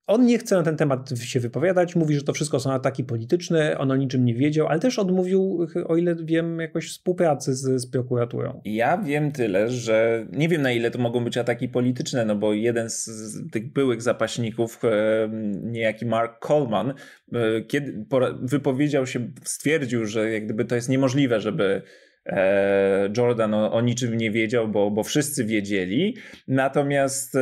on nie chce na ten temat się wypowiadać, mówi, że to wszystko są ataki polityczne, on o niczym nie wiedział, ale też odmówił, o ile wiem, jakoś współpracy z, z prokuraturą. Ja wiem tyle, że nie wiem na ile to mogą być ataki polityczne, no bo jeden z, z tych byłych zapaśników, e, niejaki Mark Coleman, e, kiedy wypowiedział się, stwierdził, że jak gdyby to jest niemożliwe, żeby E, Jordan o, o, niczym nie wiedział, bo, bo wszyscy wiedzieli. Natomiast e,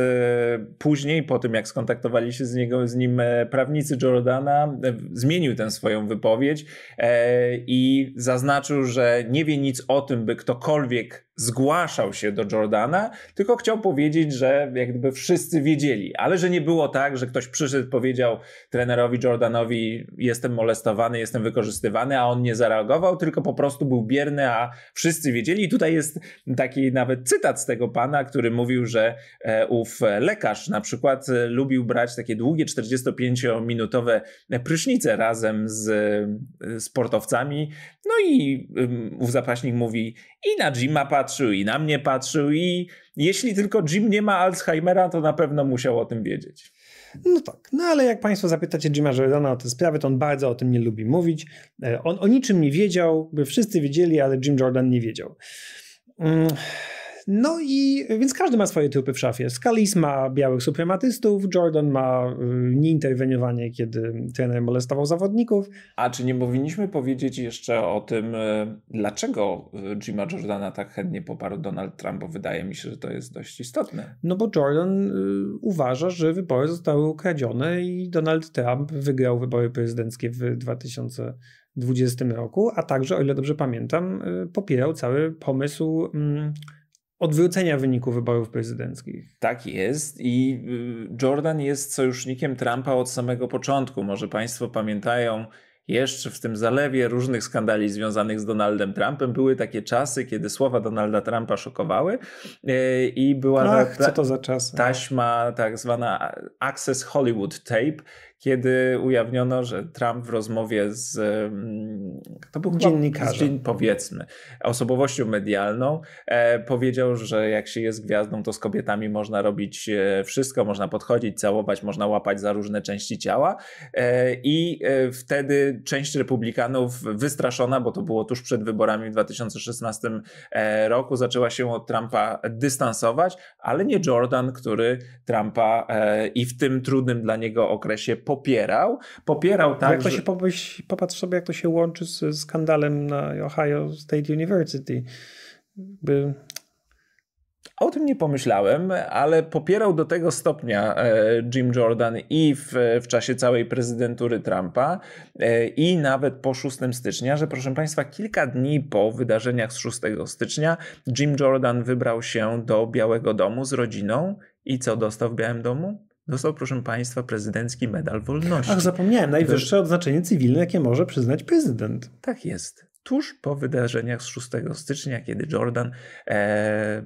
później, po tym jak skontaktowali się z, niego, z nim e, prawnicy Jordana, zmienił tę swoją wypowiedź i zaznaczył, że nie wie nic o tym, by ktokolwiek zgłaszał się do Jordana, tylko chciał powiedzieć, że jakby wszyscy wiedzieli, ale że nie było tak, że ktoś przyszedł, powiedział trenerowi Jordanowi: Jestem molestowany, jestem wykorzystywany, a on nie zareagował, tylko po prostu był bierny, a wszyscy wiedzieli. I tutaj jest taki nawet cytat z tego pana, który mówił, że e, ów lekarz na przykład e, lubił brać takie długie 45-minutowe prysznice razem e, z sportowcami. No i ów zapaśnik mówi i na Jima patrzył, i na mnie patrzył i jeśli tylko Jim nie ma Alzheimera, to na pewno musiał o tym wiedzieć. No tak, no ale jak Państwo zapytacie Jima Jordana o te sprawy, to on bardzo o tym nie lubi mówić. E, on o niczym nie wiedział, by wszyscy wiedzieli, ale Jim Jordan nie wiedział. Mm. No i więc każdy ma swoje trupy w szafie. Scalise ma białych suprematystów, Jordan ma y, nieinterweniowanie, kiedy trener molestował zawodników. A czy nie powinniśmy powiedzieć jeszcze o tym, y, dlaczego y, Jima Jordana tak chętnie poparł Donald Trump, bo wydaje mi się, że to jest dość istotne. No bo Jordan uważa, że wybory zostały ukradzione i Donald Trump wygrał wybory prezydenckie w 2000 2020 roku, a także, o ile dobrze pamiętam, popierał cały pomysł mm, odwrócenia wyniku wyborów prezydenckich. Tak jest i y, Jordan jest sojusznikiem Trumpa od samego początku. Może Państwo pamiętają, jeszcze w tym zalewie różnych skandali związanych z Donaldem Trumpem były takie czasy, kiedy słowa Donalda Trumpa szokowały y, i była Ach, ta, co to za czas? taśma tak zwana Access Hollywood Tape, kiedy ujawniono, że Trump w rozmowie z to był dziennikarzem, powiedzmy, osobowością medialną, e, powiedział, że jak się jest gwiazdą, to z kobietami można robić e, wszystko, można podchodzić, całować, można łapać za różne części ciała. E, I wtedy część Republikanów wystraszona, bo to było tuż przed wyborami w 2016 roku, zaczęła się od Trumpa dystansować, ale nie Jordan, który Trumpa i w tym trudnym dla niego okresie popierał. Popierał tak. Jak to się popatrz, popatrz sobie, jak to się łączy z skandalem na Ohio State University. By... O tym nie pomyślałem, ale popierał do tego stopnia e, Jim Jordan i w, w czasie całej prezydentury Trumpa, e, i nawet po 6 stycznia, że proszę Państwa, kilka dni po wydarzeniach z 6 stycznia Jim Jordan wybrał się do Białego Domu z rodziną i co dostał w Białym Domu? Dostał, proszę Państwa, prezydencki medal wolności. Ach, zapomniałem, najwyższe odznaczenie cywilne, jakie może przyznać prezydent. Tak jest tuż po wydarzeniach z 6 stycznia, kiedy Jordan e,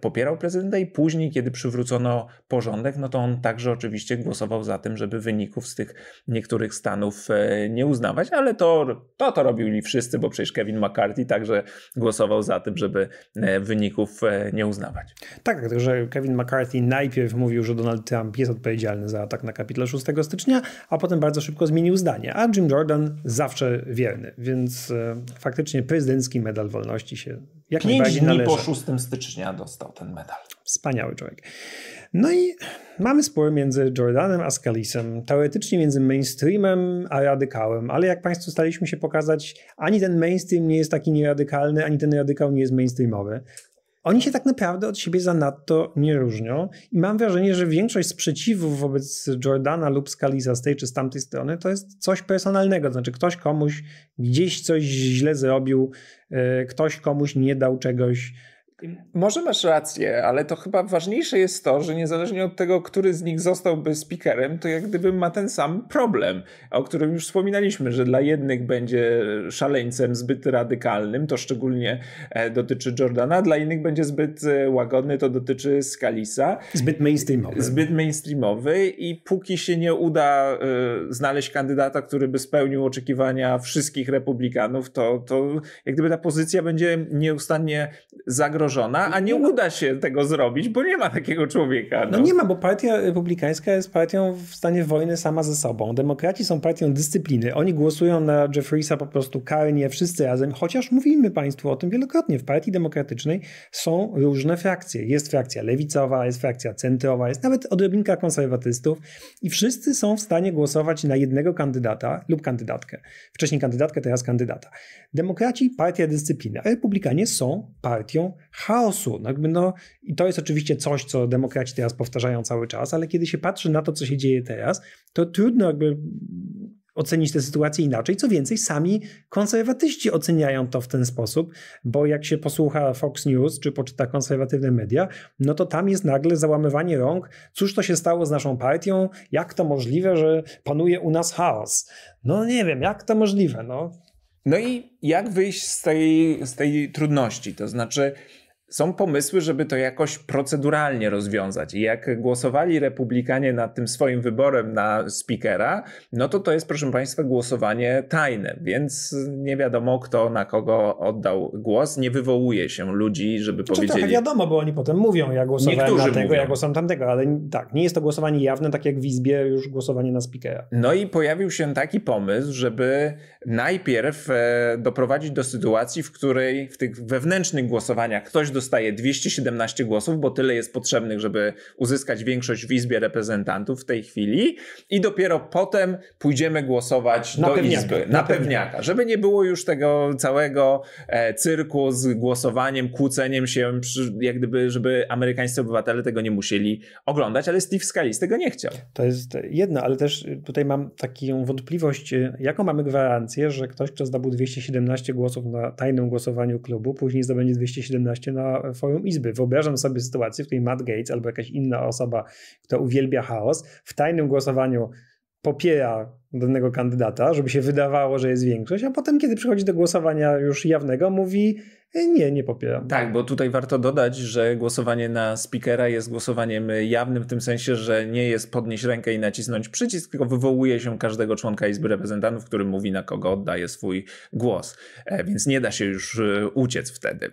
popierał prezydenta i później, kiedy przywrócono porządek, no to on także oczywiście głosował za tym, żeby wyników z tych niektórych stanów e, nie uznawać, ale to, to to robili wszyscy, bo przecież Kevin McCarthy także głosował za tym, żeby e, wyników e, nie uznawać. Tak, także Kevin McCarthy najpierw mówił, że Donald Trump jest odpowiedzialny za atak na kapitol 6 stycznia, a potem bardzo szybko zmienił zdanie, a Jim Jordan zawsze wierny, więc e, faktycznie prezydencki medal wolności się jak Pięć najbardziej dni należy. po 6 stycznia dostał ten medal. Wspaniały człowiek. No i mamy spór między Jordanem a Scalisem, teoretycznie między mainstreamem a radykałem, ale jak Państwu staliśmy się pokazać, ani ten mainstream nie jest taki nieradykalny, ani ten radykał nie jest mainstreamowy. Oni się tak naprawdę od siebie zanadto nie różnią i mam wrażenie, że większość sprzeciwów wobec Jordana lub Scalisa z tej czy z tamtej strony to jest coś personalnego, to znaczy ktoś komuś gdzieś coś źle zrobił, e, ktoś komuś nie dał czegoś, może masz rację, ale to chyba ważniejsze jest to, że niezależnie od tego, który z nich zostałby speakerem, to jak gdyby ma ten sam problem, o którym już wspominaliśmy, że dla jednych będzie szaleńcem zbyt radykalnym, to szczególnie e, dotyczy Jordana, dla innych będzie zbyt e, łagodny, to dotyczy Scalisa. Zbyt mainstreamowy. Zbyt mainstreamowy i póki się nie uda e, znaleźć kandydata, który by spełnił oczekiwania wszystkich republikanów, to, to jak gdyby ta pozycja będzie nieustannie zagrożona zagrożona, a nie no. uda się tego zrobić, bo nie ma takiego człowieka. No, no nie ma, bo partia republikańska jest partią w stanie wojny sama ze sobą. Demokraci są partią dyscypliny. Oni głosują na Jeffreysa po prostu karnie, wszyscy razem, chociaż mówimy Państwu o tym wielokrotnie. W partii demokratycznej są różne frakcje. Jest frakcja lewicowa, jest frakcja centrowa, jest nawet odrobinka konserwatystów i wszyscy są w stanie głosować na jednego kandydata lub kandydatkę. Wcześniej kandydatkę, teraz kandydata. Demokraci partia dyscypliny, a republikanie są partią chaosu. No, jakby no, I to jest oczywiście coś, co demokraci teraz powtarzają cały czas, ale kiedy się patrzy na to, co się dzieje teraz, to trudno jakby ocenić tę sytuację inaczej. Co więcej, sami konserwatyści oceniają to w ten sposób, bo jak się posłucha Fox News czy poczyta konserwatywne media, no to tam jest nagle załamywanie rąk. Cóż to się stało z naszą partią? Jak to możliwe, że panuje u nas chaos? No nie wiem, jak to możliwe? No, no i jak wyjść z tej, z tej trudności? To znaczy, są pomysły, żeby to jakoś proceduralnie rozwiązać. I jak głosowali republikanie nad tym swoim wyborem na speakera, no to to jest, proszę Państwa, głosowanie tajne, więc nie wiadomo, kto na kogo oddał głos. Nie wywołuje się ludzi, żeby znaczy, powiedzieli... Trochę wiadomo, bo oni potem mówią, ja głosowałem Niektórzy na tego, mówią. ja głosowałem tamtego, ale tak, nie jest to głosowanie jawne, tak jak w Izbie już głosowanie na speakera. No i pojawił się taki pomysł, żeby najpierw e, doprowadzić do sytuacji, w której w tych wewnętrznych głosowaniach ktoś do dostaje 217 głosów, bo tyle jest potrzebnych, żeby uzyskać większość w Izbie Reprezentantów w tej chwili i dopiero potem pójdziemy głosować na do pewniaka, Izby, na, na pewniaka. pewniaka, żeby nie było już tego całego e, cyrku z głosowaniem, kłóceniem się, przy, jak gdyby, żeby amerykańscy obywatele tego nie musieli oglądać, ale Steve Scalise tego nie chciał. To jest jedno, ale też tutaj mam taką wątpliwość, jaką mamy gwarancję, że ktoś, kto zdobył 217 głosów na tajnym głosowaniu klubu, później zdobędzie 217 na forum Izby. Wyobrażam sobie sytuację, w której Matt Gates albo jakaś inna osoba, która uwielbia chaos, w tajnym głosowaniu popiera danego kandydata, żeby się wydawało, że jest większość, a potem, kiedy przychodzi do głosowania już jawnego, mówi e, nie, nie popieram. Tak, bo tutaj warto dodać, że głosowanie na speakera jest głosowaniem jawnym w tym sensie, że nie jest podnieść rękę i nacisnąć przycisk, tylko wywołuje się każdego członka Izby Reprezentantów, który mówi na kogo oddaje swój głos. E, więc nie da się już e, uciec wtedy.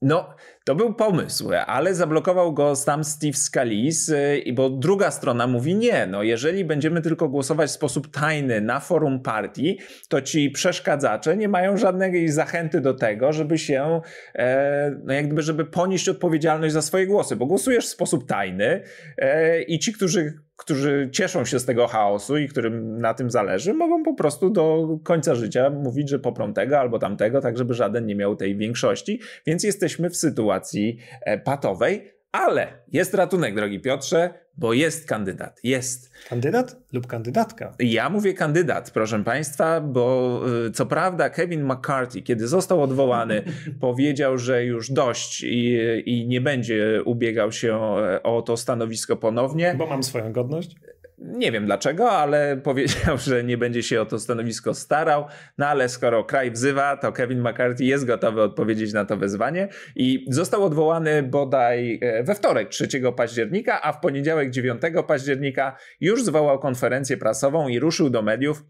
non, To był pomysł, ale zablokował go sam Steve Scalise, y, bo druga strona mówi nie, no jeżeli będziemy tylko głosować w sposób tajny na forum partii, to ci przeszkadzacze nie mają żadnej zachęty do tego, żeby się, e, no jak gdyby, żeby ponieść odpowiedzialność za swoje głosy, bo głosujesz w sposób tajny e, i ci, którzy którzy cieszą się z tego chaosu i którym na tym zależy, mogą po prostu do końca życia mówić, że poprą tego albo tamtego, tak żeby żaden nie miał tej większości. Więc jesteśmy w sytuacji, sytuacji e, patowej, ale jest ratunek, drogi Piotrze, bo jest kandydat. Jest. Kandydat lub kandydatka? Ja mówię kandydat, proszę Państwa, bo e, co prawda Kevin McCarthy, kiedy został odwołany, *laughs* powiedział, że już dość i, i nie będzie ubiegał się e, o to stanowisko ponownie. Bo mam swoją godność. Nie wiem dlaczego, ale *laughs* powiedział, że nie będzie się o to stanowisko starał. No ale skoro kraj wzywa, to Kevin McCarthy jest gotowy odpowiedzieć na to wezwanie i został odwołany bodaj e, we wtorek 3 października, a w poniedziałek 9 października już zwołał konferencję prasową i ruszył do mediów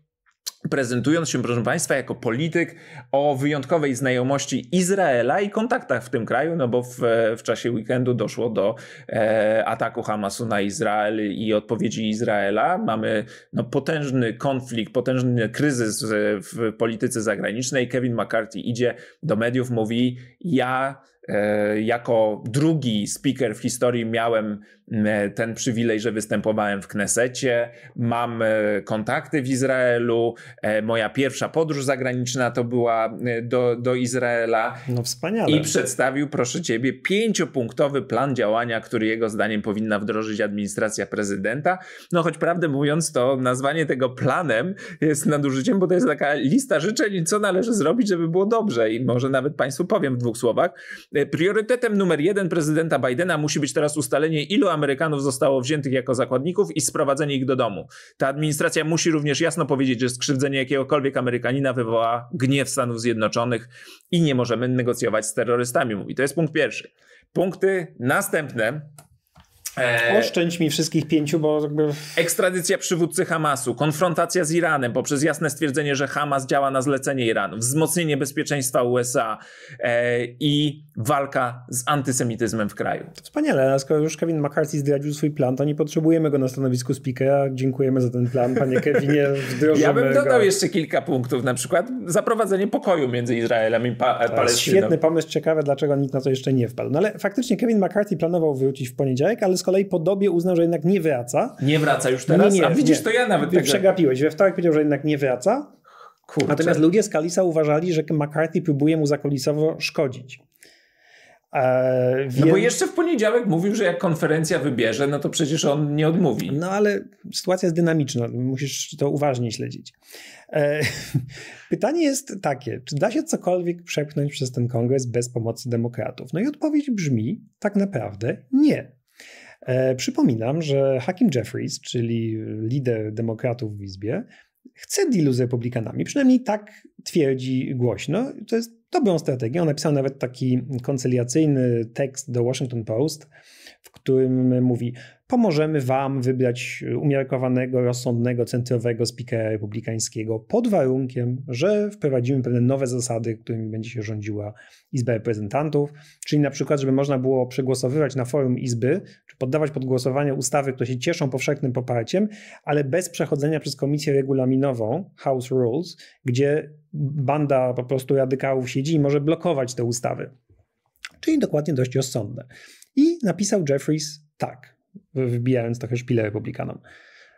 prezentując się, proszę Państwa, jako polityk o wyjątkowej znajomości Izraela i kontaktach w tym kraju, no bo w, w czasie weekendu doszło do e, ataku Hamasu na Izrael i odpowiedzi Izraela. Mamy no, potężny konflikt, potężny kryzys w polityce zagranicznej. Kevin McCarthy idzie do mediów, mówi: Ja E, jako drugi speaker w historii miałem e, ten przywilej, że występowałem w Knesecie, mam e, kontakty w Izraelu, moja pierwsza podróż zagraniczna to była do, do Izraela. No wspaniale. I przedstawił, proszę ciebie, pięciopunktowy plan działania, który jego zdaniem powinna wdrożyć administracja prezydenta. No choć prawdę mówiąc, to nazwanie tego planem jest nadużyciem, bo to jest taka lista życzeń, co należy zrobić, żeby było dobrze i może nawet państwu powiem w dwóch słowach E, priorytetem numer jeden prezydenta Bidena musi być teraz ustalenie, ilu Amerykanów zostało wziętych jako zakładników i sprowadzenie ich do domu. Ta administracja musi również jasno powiedzieć, że skrzywdzenie jakiegokolwiek Amerykanina wywoła gniew Stanów Zjednoczonych i nie możemy negocjować z terrorystami, mówi. To jest punkt pierwszy. Punkty następne E, Oszczędź mi wszystkich pięciu, bo. Jakby... Ekstradycja przywódcy Hamasu, konfrontacja z Iranem poprzez jasne stwierdzenie, że Hamas działa na zlecenie Iranu, wzmocnienie bezpieczeństwa USA e, i walka z antysemityzmem w kraju. To wspaniale, a skoro już Kevin McCarthy zdradził swój plan, to nie potrzebujemy go na stanowisku speakera. Dziękujemy za ten plan, panie Kevinie. ja bym dodał go. jeszcze kilka punktów, na przykład zaprowadzenie pokoju między Izraelem i pa- Palestyną. Świetny pomysł, ciekawe, dlaczego nikt na to jeszcze nie wpadł. No ale faktycznie Kevin McCarthy planował wrócić w poniedziałek, ale kolei po dobie uznał, że jednak nie wraca. Nie wraca już teraz? Nie, nie, A widzisz, nie. to ja nawet... Tak przegapiłeś. We wtorek powiedział, że jednak nie wraca. Kurczę. Natomiast ludzie z Kalisa uważali, że McCarthy próbuje mu zakolisowo szkodzić. więc... E, no bo jeszcze w poniedziałek mówił, że jak konferencja wybierze, no to przecież on nie odmówi. No ale sytuacja jest dynamiczna, musisz to uważnie śledzić. E, *laughs* pytanie jest takie, czy da się cokolwiek przepchnąć przez ten kongres bez pomocy demokratów? No i odpowiedź brzmi, tak naprawdę nie. E, przypominam, że Hakim Jeffries, czyli lider demokratów w Izbie, chce dealu z republikanami, przynajmniej tak twierdzi głośno. To jest dobrą strategię. On napisał nawet taki koncyliacyjny tekst do Washington Post, w którym mówi: Pomożemy Wam wybrać umiarkowanego, rozsądnego, centrowego spikera republikańskiego pod warunkiem, że wprowadzimy pewne nowe zasady, którymi będzie się rządziła Izba Reprezentantów, czyli na przykład, żeby można było przegłosowywać na forum Izby, czy poddawać pod głosowanie ustawy, które się cieszą powszechnym poparciem, ale bez przechodzenia przez komisję regulaminową House Rules, gdzie banda po prostu radykałów siedzi i może blokować te ustawy. Czyli dokładnie dość rozsądne. I napisał Jeffries tak, wbijając trochę szpilę republikanom.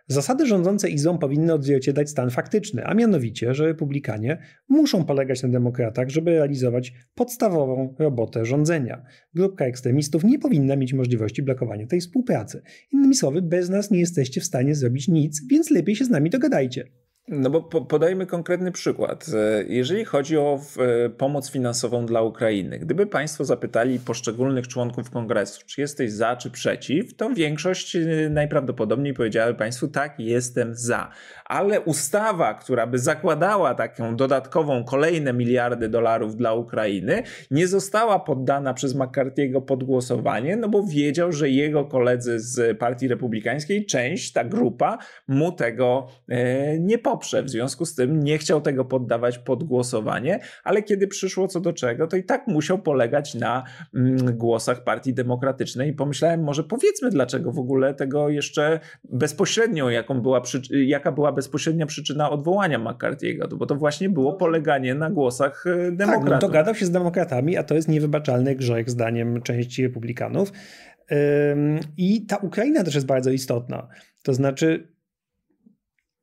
Zasady rządzące Izą powinny odzwierciedlać stan faktyczny, a mianowicie, że republikanie muszą polegać na demokratach, żeby realizować podstawową robotę rządzenia. Grupka ekstremistów nie powinna mieć możliwości blokowania tej współpracy. Innymi słowy, bez nas nie jesteście w stanie zrobić nic, więc lepiej się z nami dogadajcie. No bo po, podajmy konkretny przykład. E, jeżeli chodzi o e, pomoc finansową dla Ukrainy, gdyby Państwo zapytali poszczególnych członków kongresu, czy jesteś za, czy przeciw, to większość e, najprawdopodobniej powiedziałaby Państwu, tak, jestem za. Ale ustawa, która by zakładała taką dodatkową kolejne miliardy dolarów dla Ukrainy, nie została poddana przez McCarthy'ego pod głosowanie, no bo wiedział, że jego koledzy z Partii Republikańskiej, część, ta grupa, mu tego e, nie poprze poprze. W związku z tym nie chciał tego poddawać pod głosowanie, ale kiedy przyszło co do czego, to i tak musiał polegać na mm, głosach Partii Demokratycznej. I pomyślałem, może powiedzmy, dlaczego w ogóle tego jeszcze bezpośrednio, jaką była, jaka była bezpośrednia przyczyna odwołania McCarthy'ego, no bo to właśnie było no. poleganie na głosach demokratów. Tak, no, dogadał się z demokratami, a to jest niewybaczalny grzech zdaniem części republikanów. I ta Ukraina też jest bardzo istotna. To znaczy,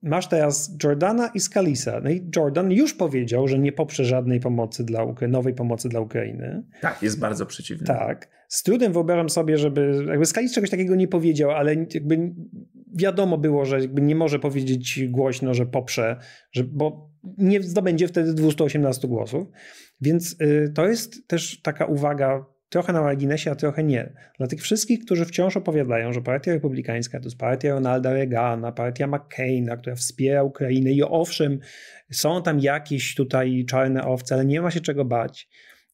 masz teraz Jordana i Skalisa. No i Jordan już powiedział, że nie poprze żadnej pomocy dla Ukra- nowej pomocy dla Ukrainy. Tak, jest bardzo przeciwny. Tak. Z trudem wyobrażam sobie, żeby. Jakby Scalis czegoś takiego nie powiedział, ale jakby wiadomo było, że jakby nie może powiedzieć głośno, że poprze, że, bo nie zdobędzie wtedy 218 głosów. Więc y, to jest też taka uwaga trochę na marginesie, a trochę nie. Dla tych wszystkich, którzy wciąż opowiadają, że Partia Republikańska to jest partia Ronalda Reagana, partia McCaina, która wspiera Ukrainę i owszem, są tam jakieś tutaj czarne owce, ale nie ma się czego bać.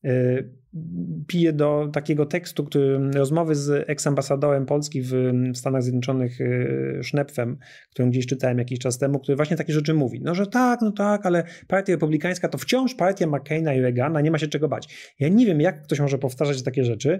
Y, piję do takiego tekstu, który, rozmowy z eksambasadorem Polski w Stanach Zjednoczonych y, Sznepfem, którą gdzieś czytałem jakiś czas temu, który właśnie takie rzeczy mówi. No, że tak, no tak, ale partia republikańska to wciąż partia McCaina i Reagana, nie ma się czego bać. Ja nie wiem, jak ktoś może powtarzać takie rzeczy,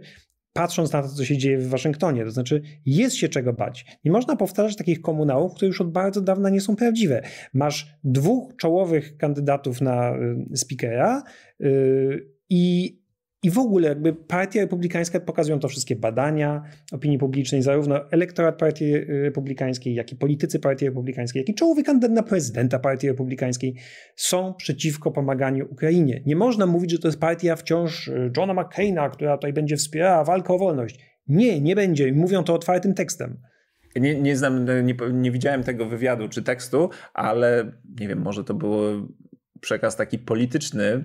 patrząc na to, co się dzieje w Waszyngtonie. To znaczy, jest się czego bać. Nie można powtarzać takich komunałów, które już od bardzo dawna nie są prawdziwe. Masz dwóch czołowych kandydatów na y, speakera, y, i, I w ogóle jakby partia republikańska, pokazują to wszystkie badania opinii publicznej, zarówno elektorat partii y, republikańskiej, jak i politycy partii republikańskiej, jak i czołowy kandydat na prezydenta partii republikańskiej są przeciwko pomaganiu Ukrainie. Nie można mówić, że to jest partia wciąż y, Johna McCaina, która tutaj będzie wspierała walkę o wolność. Nie, nie będzie. Mówią to otwartym tekstem. Nie, nie znam, nie, nie widziałem tego wywiadu czy tekstu, ale nie wiem, może to był przekaz taki polityczny,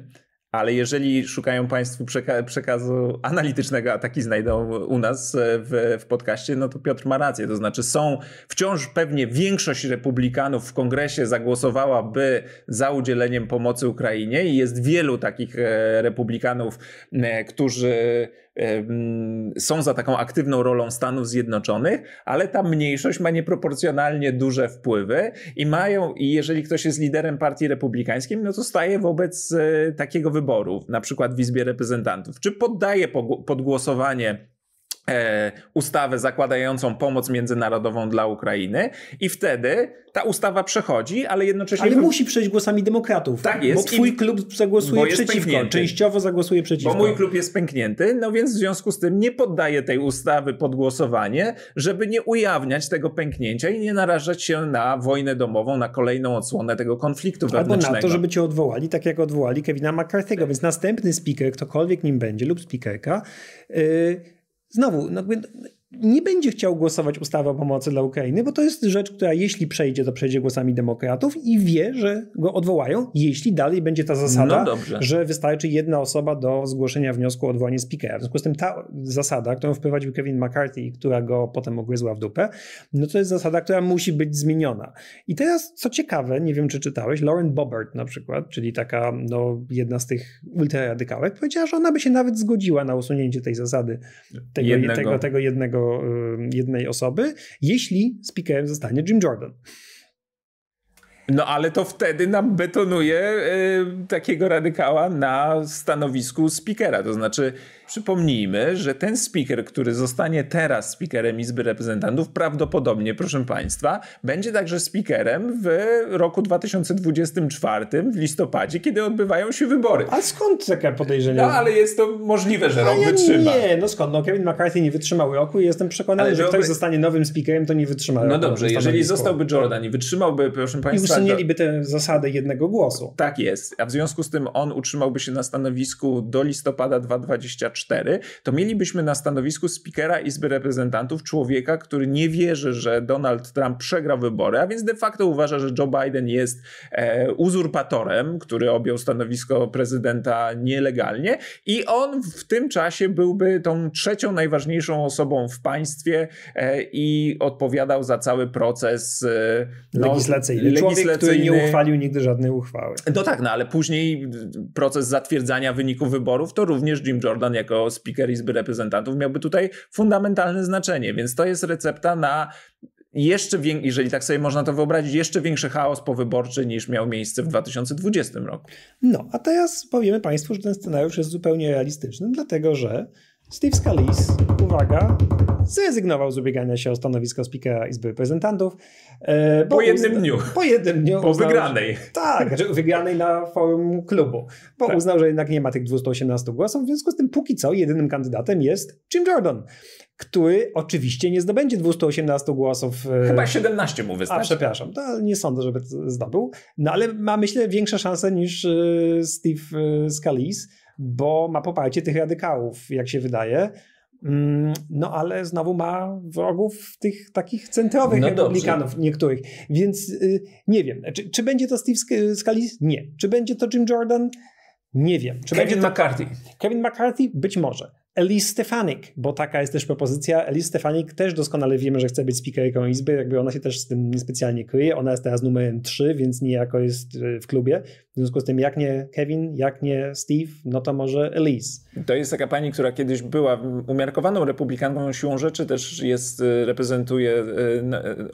ale jeżeli szukają Państwo przeka przekazu analitycznego, a taki znajdą u nas e, w, w podcaście, no to Piotr ma rację. To znaczy, są wciąż pewnie większość republikanów w kongresie zagłosowałaby za udzieleniem pomocy Ukrainie i jest wielu takich e, republikanów, e, którzy są za taką aktywną rolą Stanów Zjednoczonych, ale ta mniejszość ma nieproporcjonalnie duże wpływy i mają, i jeżeli ktoś jest liderem partii republikańskiej, no to staje wobec e, takiego wyboru, na przykład w Izbie Reprezentantów. Czy poddaje pod głosowanie E, ustawę zakładającą pomoc międzynarodową dla Ukrainy i wtedy ta ustawa przechodzi, ale jednocześnie... Ale musi przejść głosami demokratów. Tak jest. Bo twój i... klub zagłosuje przeciwko, częściowo zagłosuje przeciwko. Bo mój klub jest pęknięty, no więc w związku z tym nie poddaję tej ustawy pod głosowanie, żeby nie ujawniać tego pęknięcia i nie narażać się na wojnę domową, na kolejną odsłonę tego konfliktu wewnętrznego. Albo na to, żeby cię odwołali, tak jak odwołali Kevina McCarthy'ego, więc następny speaker, ktokolwiek nim będzie lub speakerka, yy Znowu, no, nie będzie chciał głosować ustawy o pomocy dla Ukrainy, bo to jest rzecz, która jeśli przejdzie, to przejdzie głosami demokratów i wie, że go odwołają, jeśli dalej będzie ta zasada, no że wystarczy jedna osoba do zgłoszenia wniosku o odwołanie speakera. W związku z tym ta zasada, którą wprowadził Kevin McCarthy i która go potem ogryzła w dupę, no to jest zasada, która musi być zmieniona. I teraz, co ciekawe, nie wiem czy czytałeś, Lauren Bobbert na przykład, czyli taka no, jedna z tych ultraradykałek, powiedziała, że ona by się nawet zgodziła na usunięcie tej zasady, tego jednego, tego, tego jednego Y, jednej osoby, jeśli speakerem zostanie Jim Jordan. No ale to wtedy nam betonuje y, takiego radykała na stanowisku speakera. To znaczy, Przypomnijmy, że ten speaker, który zostanie teraz speakerem Izby Reprezentantów, prawdopodobnie, proszę Państwa, będzie także speakerem w roku 2024, w listopadzie, kiedy odbywają się wybory. A skąd takie podejrzenie? No, ale jest to możliwe, że rok ja wytrzyma. Nie, no skąd? No, Kevin McCarthy nie wytrzymał roku i jestem przekonany, ale że wyobraź... ktoś zostanie nowym speakerem, to nie wytrzyma no roku. No dobrze, jeżeli zostałby Jordan i wytrzymałby, proszę Państwa... I usunęliby tę zasadę jednego głosu. Tak jest, a w związku z tym on utrzymałby się na stanowisku do listopada 2024, 24, to mielibyśmy na stanowisku spikera Izby Reprezentantów człowieka, który nie wierzy, że Donald Trump przegra wybory, a więc de facto uważa, że Joe Biden jest e, uzurpatorem, który objął stanowisko prezydenta nielegalnie i on w tym czasie byłby tą trzecią najważniejszą osobą w państwie e, i odpowiadał za cały proces e, no, legislacyjny. legislacyjny. Człowiek, który nie uchwalił nigdy żadnej uchwały. No tak, no ale później proces zatwierdzania wyników wyborów to również Jim Jordan jak jako speaker Izby Reprezentantów miałby tutaj fundamentalne znaczenie, więc to jest recepta na jeszcze, jeżeli tak sobie można to wyobrazić, jeszcze większy chaos powyborczy niż miał miejsce w 2020 roku. No, a teraz powiemy Państwu, że ten scenariusz jest zupełnie realistyczny, dlatego że Steve Scalise, uwaga, zrezygnował z ubiegania się o stanowisko spikera Izby Reprezentantów. E, po jednym uzna, dniu. Po jednym dniu. Po uznał, wygranej. Że, tak, znaczy wygranej na forum klubu. Bo tak. uznał, że jednak nie ma tych 218 głosów, w związku z tym póki co jedynym kandydatem jest Jim Jordan, który oczywiście nie zdobędzie 218 głosów. E, Chyba 17 mu wystarczy. A przepraszam, to nie sądzę, żeby zdobył. No ale ma myślę większe szanse niż e, Steve Scalise bo ma poparcie tych radykałów, jak się wydaje. Mm, no ale znowu ma wrogów tych takich centrowych no republikanów dobrze. niektórych. Więc y, nie wiem, czy, czy, będzie to Steve Scalise? Nie. Czy będzie to Jim Jordan? Nie wiem. Czy Kevin będzie to... McCarthy. Kevin McCarthy? Być może. Elise Stefanik, bo taka jest też propozycja. Elise Stefanik też doskonale wiemy, że chce być speakerką izby, jakby ona się też z tym niespecjalnie kryje. Ona jest teraz numerem 3, więc niejako jest e, w klubie. W związku z tym, jak nie Kevin, jak nie Steve, no to może Elise. To jest taka pani, która kiedyś była umiarkowaną republikanką siłą rzeczy, też jest, e, reprezentuje e,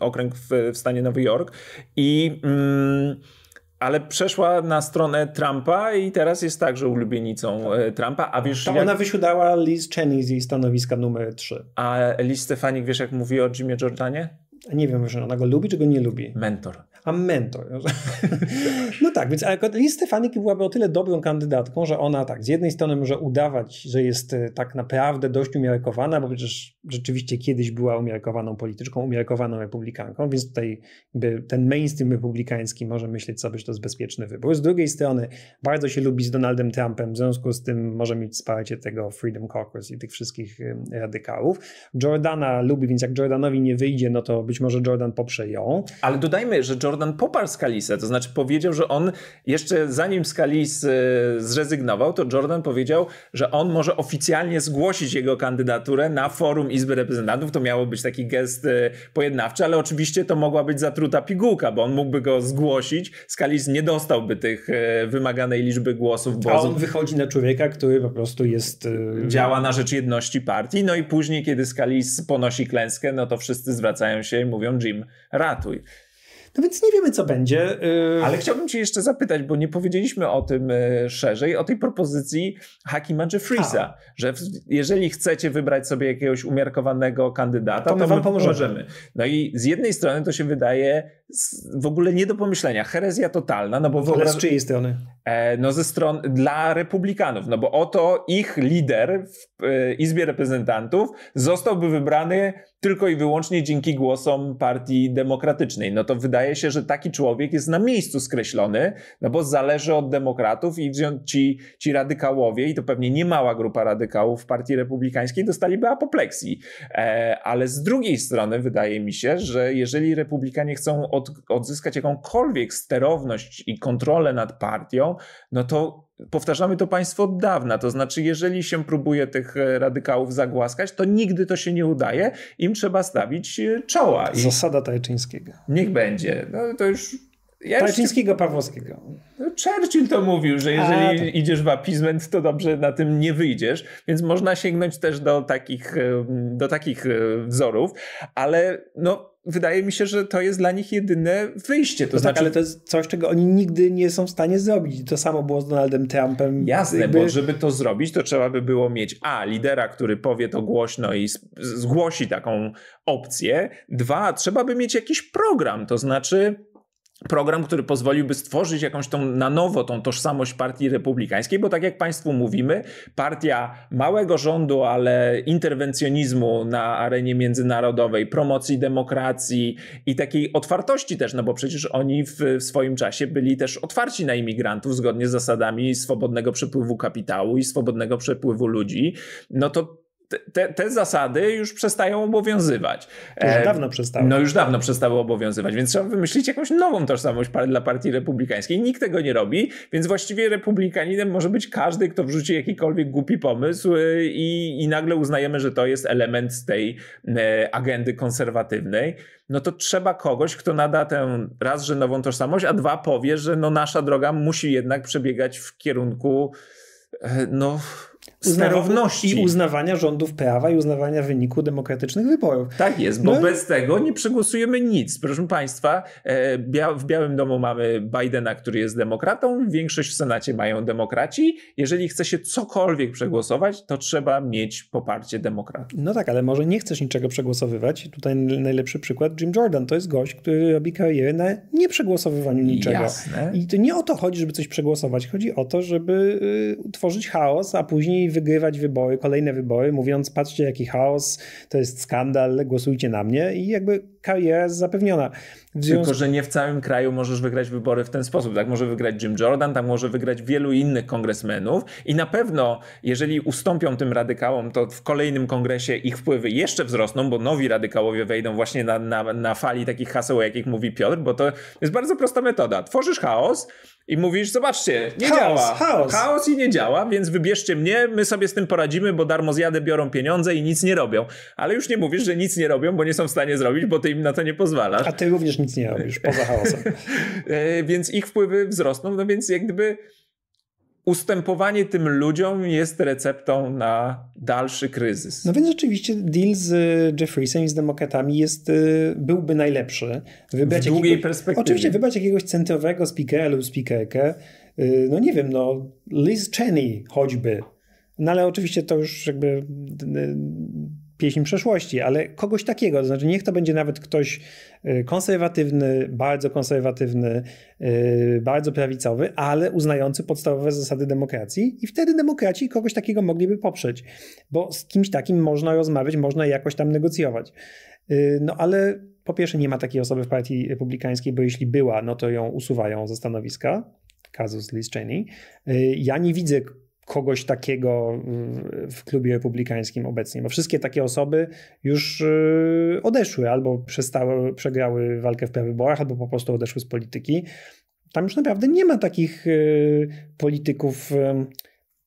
okręg w, w stanie Nowy Jork i. Mm, ale przeszła na stronę Trumpa i teraz jest także ulubienicą e, Trumpa. A wiesz, to jak... ona wysiudała Liz Cheney z jej stanowiska numer 3. A Liz Stefanik, wiesz jak mówi o Jimie Jordanie? Nie wiem, że ona go lubi czy go nie lubi. Mentor. Ammento. No tak, więc Liz Stefaniki byłaby o tyle dobrą kandydatką, że ona tak, z jednej strony może udawać, że jest e, tak naprawdę dość umiarkowana, bo przecież rzeczywiście kiedyś była umiarkowaną polityczką, umiarkowaną republikanką, więc tutaj ten mainstream republikański może myśleć sobie, że to jest bezpieczny wybór. Z drugiej strony bardzo się lubi z Donaldem Trumpem, w związku z tym może mieć wsparcie tego Freedom Caucus i tych wszystkich radykałów. Jordana lubi, więc jak Jordanowi nie wyjdzie, no to być może Jordan poprze ją. Ale dodajmy, że Jordan Jordan poparł Skalisę. to znaczy powiedział, że on jeszcze zanim Skalis e, zrezygnował, to Jordan powiedział, że on może oficjalnie zgłosić jego kandydaturę na forum Izby Reprezentantów. To miało być taki gest e, pojednawczy, ale oczywiście to mogła być zatruta pigułka, bo on mógłby go zgłosić. Skalis nie dostałby tych e, wymaganej liczby głosów. A on wychodzi na człowieka, który po prostu jest... Działa na rzecz jedności partii. No i później, kiedy Skalis ponosi klęskę, no to wszyscy zwracają się i mówią Jim, ratuj. No więc nie wiemy, co będzie. Y, Ale chciałbym Cię jeszcze zapytać, bo nie powiedzieliśmy o tym y, szerzej, o tej propozycji Hakimadze Jeffreysa, tak. że jeżeli chcecie wybrać sobie jakiegoś umiarkowanego kandydata, to, to Wam pomożemy. No i z jednej strony to się wydaje w ogóle nie do pomyślenia, herezja totalna, no bo ogóle. Ale z czyjej strony? E, no ze stron dla republikanów, no bo oto ich lider w y, Izbie Reprezentantów zostałby wybrany tylko i wyłącznie dzięki głosom partii demokratycznej. No to wydaje wydaje się, że taki człowiek jest na miejscu skreślony, no bo zależy od demokratów i ci, ci radykałowie, i to pewnie niemała grupa radykałów w Partii Republikańskiej, dostaliby apopleksji. E, ale z drugiej strony wydaje mi się, że jeżeli republikanie chcą od, odzyskać jakąkolwiek sterowność i kontrolę nad partią, no to powtarzamy to Państwu od dawna. To znaczy, jeżeli się próbuje tych e, radykałów zagłaskać, to nigdy to się nie udaje. Im trzeba stawić e, czoła. I Zasada Tajczyńskiego. Niech będzie. No to już. Ja Tajczyńskiego, już... Pawłowskiego. No, Churchill to mówił, że jeżeli A, tak. idziesz w appeasement, to dobrze na tym nie wyjdziesz, więc można sięgnąć też do takich, e, do takich wzorów, ale no, wydaje mi się, że to jest dla nich jedyne wyjście. To, to znaczy, tak, ale to jest coś, czego oni nigdy nie są w stanie zrobić. To samo było z Donaldem Trumpem. Jasne, jakby... bo żeby to zrobić, to trzeba by było mieć a, lidera, który powie to głośno i zgłosi taką opcję. Dwa, trzeba by mieć jakiś program, to znaczy program, który pozwoliłby stworzyć jakąś tą na nowo tą tożsamość partii republikańskiej, bo tak jak Państwu mówimy, partia małego rządu, ale interwencjonizmu na arenie międzynarodowej, promocji demokracji i takiej otwartości też, no bo przecież oni w, w swoim czasie byli też otwarci na imigrantów zgodnie z zasadami swobodnego przepływu kapitału i swobodnego przepływu ludzi, no to te, te, zasady już przestają obowiązywać. Już e, dawno przestały. No już dawno przestały obowiązywać, więc trzeba wymyślić jakąś nową tożsamość dla partii republikańskiej. Nikt tego nie robi, więc właściwie republikaninem może być każdy, kto wrzuci jakikolwiek głupi pomysł e, i, i nagle uznajemy, że to jest element tej e, agendy konserwatywnej. No to trzeba kogoś, kto nada tę raz, że nową tożsamość, a dwa powie, że no nasza droga musi jednak przebiegać w kierunku no sterowności. I uznawania rządów prawa i uznawania wyniku demokratycznych wyborów. Tak jest, bo no. bez tego nie przegłosujemy nic. Proszę Państwa, e, w Białym Domu mamy Bidena, który jest demokratą, większość w Senacie mają demokraci. Jeżeli chce się cokolwiek przegłosować, to trzeba mieć poparcie demokratów. No tak, ale może nie chcesz niczego przegłosowywać. Tutaj najlepszy przykład Jim Jordan. To jest gość, który robi karierę na nieprzegłosowywaniu niczego. Jasne. I to nie o to chodzi, żeby coś przegłosować. Chodzi o to, żeby y, tworzyć chaos, a później wygrywać wybory, kolejne wybory, mówiąc patrzcie jaki chaos, to jest skandal, głosujcie na mnie i jakby kariera jest zapewniona. Związku... Tylko, że nie w całym kraju możesz wygrać wybory w ten sposób. Tak może wygrać Jim Jordan, tam może wygrać wielu innych kongresmenów i na pewno, jeżeli ustąpią tym radykałom, to w kolejnym kongresie ich wpływy jeszcze wzrosną, bo nowi radykałowie wejdą właśnie na, na, na fali takich haseł, o jakich mówi Piotr, bo to jest bardzo prosta metoda. Tworzysz chaos, i mówisz, zobaczcie, nie chaos, działa. Chaos. chaos i nie działa, więc wybierzcie mnie, my sobie z tym poradzimy, bo darmo zjadę, biorą pieniądze i nic nie robią. Ale już nie mówisz, że nic nie robią, bo nie są w stanie zrobić, bo ty im na to nie pozwalasz. A ty również nic nie robisz, poza chaosem. *laughs* E, więc ich wpływy wzrosną, no więc jak gdyby ustępowanie tym ludziom jest receptą na dalszy kryzys. No więc rzeczywiście deal z Jeffreysem i z demokratami jest, y, byłby najlepszy. Wybrać w długiej jakiegoś, perspektywie. Oczywiście wybrać jakiegoś centrowego speakera lub speakerkę. Y, no nie wiem, no Liz Cheney choćby. No ale oczywiście to już jakby y, pieśń przeszłości, ale kogoś takiego, to znaczy niech to będzie nawet ktoś y, konserwatywny, bardzo konserwatywny, y, bardzo prawicowy, ale uznający podstawowe zasady demokracji i wtedy demokraci kogoś takiego mogliby poprzeć, bo z kimś takim można rozmawiać, można jakoś tam negocjować. Y, no ale po pierwsze nie ma takiej osoby w partii republikańskiej, bo jeśli była, no to ją usuwają ze stanowiska, kazus Liz Cheney. Ja nie widzę kogoś takiego mm, w klubie republikańskim obecnie, bo wszystkie takie osoby już y, odeszły albo przestały, przegrały walkę w prawyborach, albo po prostu odeszły z polityki. Tam już naprawdę nie ma takich y, polityków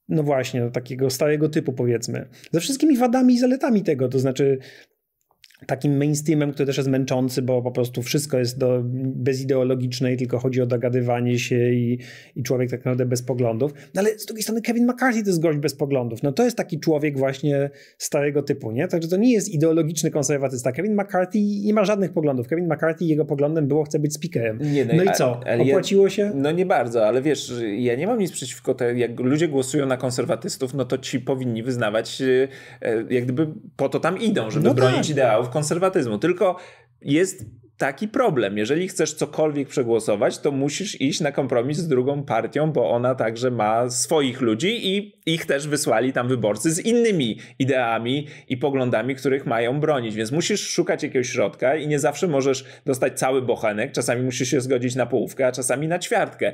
no właśnie, no takiego starego typu powiedzmy. Ze wszystkimi wadami i zaletami tego, to znaczy takim mainstreamem, który też jest męczący, bo po prostu wszystko jest do, bezideologiczne i tylko chodzi o dogadywanie się i, i człowiek tak naprawdę bez poglądów. No ale z drugiej strony Kevin McCarthy to jest gość bez poglądów. No to jest taki człowiek właśnie starego typu, nie? Także to nie jest ideologiczny konserwatysta. Kevin McCarthy nie ma żadnych poglądów. Kevin McCarthy jego poglądem było, chce być speakerem. Nie, no, no i a, co? Opłaciło ja, się? No nie bardzo, ale wiesz, ja nie mam nic przeciwko temu, jak ludzie głosują na konserwatystów, no to ci powinni wyznawać e, e, jak gdyby po to tam idą, żeby no bronić tak, ideałów konserwatyzmu, tylko jest taki problem. Jeżeli chcesz cokolwiek przegłosować, to musisz iść na kompromis z drugą partią, bo ona także ma swoich ludzi i ich też wysłali tam wyborcy z innymi ideami i poglądami, których mają bronić. Więc musisz szukać jakiegoś środka i nie zawsze możesz dostać cały bochenek. Czasami musisz się zgodzić na połówkę, a czasami na ćwiartkę.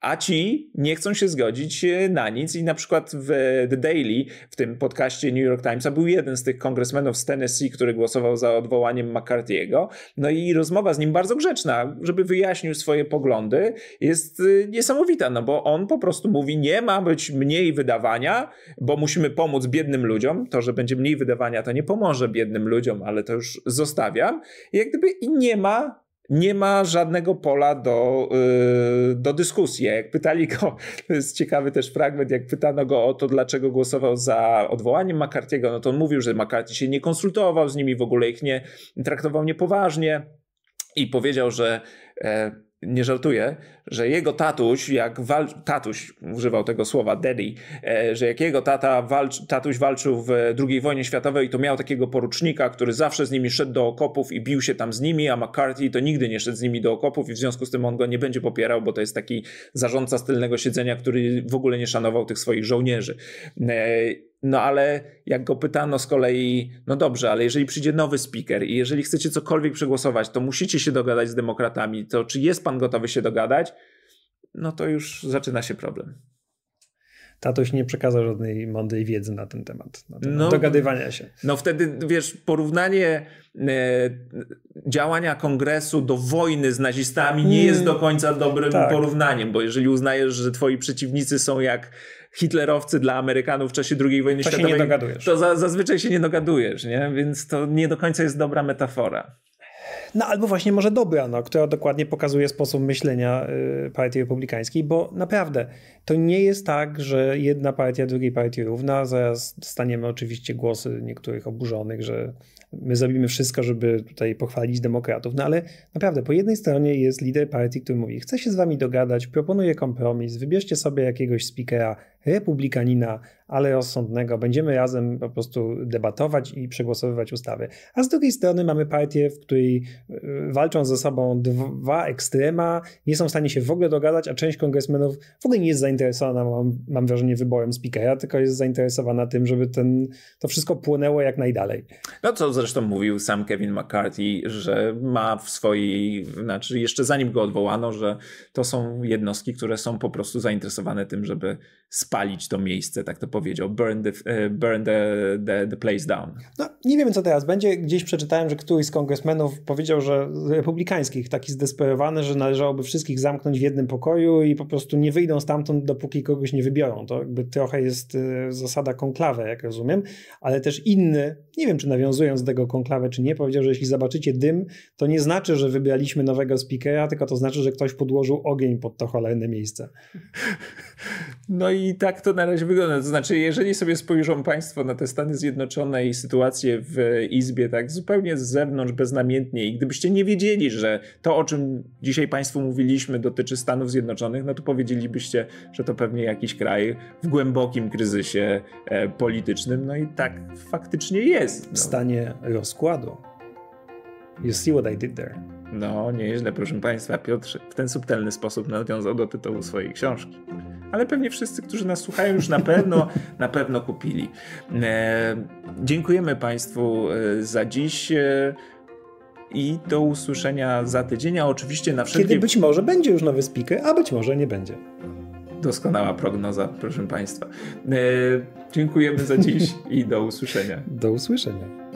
A ci nie chcą się zgodzić e, na nic i na przykład w The Daily, w tym podcaście New York Timesa był jeden z tych kongresmenów z Tennessee, który głosował za odwołaniem McCarthy'ego. No i rozmowa z nim bardzo grzeczna, żeby wyjaśnił swoje poglądy, jest y, niesamowita, no bo on po prostu mówi, nie ma być mniej wydawania, bo musimy pomóc biednym ludziom. To, że będzie mniej wydawania, to nie pomoże biednym ludziom, ale to już zostawiam. I jak gdyby i nie ma nie ma żadnego pola do, yy, do dyskusji. Jak pytali go, *laughs* to jest ciekawy też fragment, jak pytano go o to, dlaczego głosował za odwołaniem McCarthy'ego, no to on mówił, że McCarthy się nie konsultował z nimi, w ogóle ich nie traktował niepoważnie i powiedział, że e, nie żartuję, że jego tatuś, jak walczył, tatuś używał tego słowa, daddy, e, że jak jego tata walcz, tatuś walczył w II wojnie światowej, to miał takiego porucznika, który zawsze z nimi szedł do okopów i bił się tam z nimi, a McCarthy to nigdy nie szedł z nimi do okopów i w związku z tym on go nie będzie popierał, bo to jest taki zarządca stylnego siedzenia, który w ogóle nie szanował tych swoich żołnierzy. E, no ale jak go pytano z kolei, no dobrze, ale jeżeli przyjdzie nowy speaker i jeżeli chcecie cokolwiek przegłosować, to musicie się dogadać z demokratami, to czy jest pan gotowy się dogadać? No to już zaczyna się problem. Tatoś nie przekazał żadnej mądrej wiedzy na ten temat, na temat no, dogadywania się. No wtedy, wiesz, porównanie e, działania kongresu do wojny z nazistami nie jest do końca dobrym tak. porównaniem, bo jeżeli uznajesz, że twoi przeciwnicy są jak hitlerowcy dla Amerykanów w czasie II wojny to światowej. Się nie dogadujesz. To za, zazwyczaj się nie dogadujesz, nie? więc to nie do końca jest dobra metafora. No albo właśnie może dobra, no, która dokładnie pokazuje sposób myślenia y, partii republikańskiej, bo naprawdę to nie jest tak, że jedna partia drugiej partii równa. Zaraz dostaniemy oczywiście głosy niektórych oburzonych, że my zrobimy wszystko, żeby tutaj pochwalić demokratów. No ale naprawdę po jednej stronie jest lider partii, który mówi, chce się z wami dogadać, proponuje kompromis, wybierzcie sobie jakiegoś speakera, republikanina, ale rozsądnego. Będziemy razem po prostu debatować i przegłosowywać ustawy. A z drugiej strony mamy partię, w której e, walczą ze sobą dwa ekstrema, nie są w stanie się w ogóle dogadać, a część kongresmenów w ogóle nie jest zainteresowana, mam, mam wrażenie, wyborem speakera, tylko jest zainteresowana tym, żeby ten, to wszystko płynęło jak najdalej. No co zresztą mówił sam Kevin McCarthy, że ma w swojej, znaczy jeszcze zanim go odwołano, że to są jednostki, które są po prostu zainteresowane tym, żeby sp- spalić to miejsce, tak to powiedział. Burn the, e, burn the, the, the place down. No, nie wiem co teraz będzie. Gdzieś przeczytałem, że któryś z kongresmenów powiedział, że republikańskich, taki zdesperowany, że należałoby wszystkich zamknąć w jednym pokoju i po prostu nie wyjdą stamtąd, dopóki kogoś nie wybiorą. To jakby trochę jest e, zasada konklawy, jak rozumiem, ale też inny, nie wiem, czy nawiązując do tego konklawę, czy nie, powiedział, że jeśli zobaczycie dym, to nie znaczy, że wybraliśmy nowego speakera, tylko to znaczy, że ktoś podłożył ogień pod to cholerne miejsce. No i tak to na razie wygląda. To znaczy, jeżeli sobie spojrzą Państwo na te Stany Zjednoczone i sytuację w Izbie tak zupełnie z zewnątrz, beznamiętnie i gdybyście nie wiedzieli, że to, o czym dzisiaj Państwu mówiliśmy, dotyczy Stanów Zjednoczonych, no to powiedzielibyście, że to pewnie jakiś kraj w głębokim kryzysie e, politycznym. No i tak faktycznie jest. No. W stanie rozkładu You see what I did there. No, nieźle, proszę Państwa, Piotr w ten subtelny sposób nawiązał do tytułu swojej książki. Ale pewnie wszyscy, którzy nas słuchają, już na pewno, na pewno kupili. E, dziękujemy Państwu e, za dziś. E, i do usłyszenia za tydzień, a oczywiście na wszelkie... Kiedy być może będzie już nowy speaker, a być może nie będzie. Doskonała prognoza, proszę Państwa. E, dziękujemy za dziś i do usłyszenia. Do usłyszenia.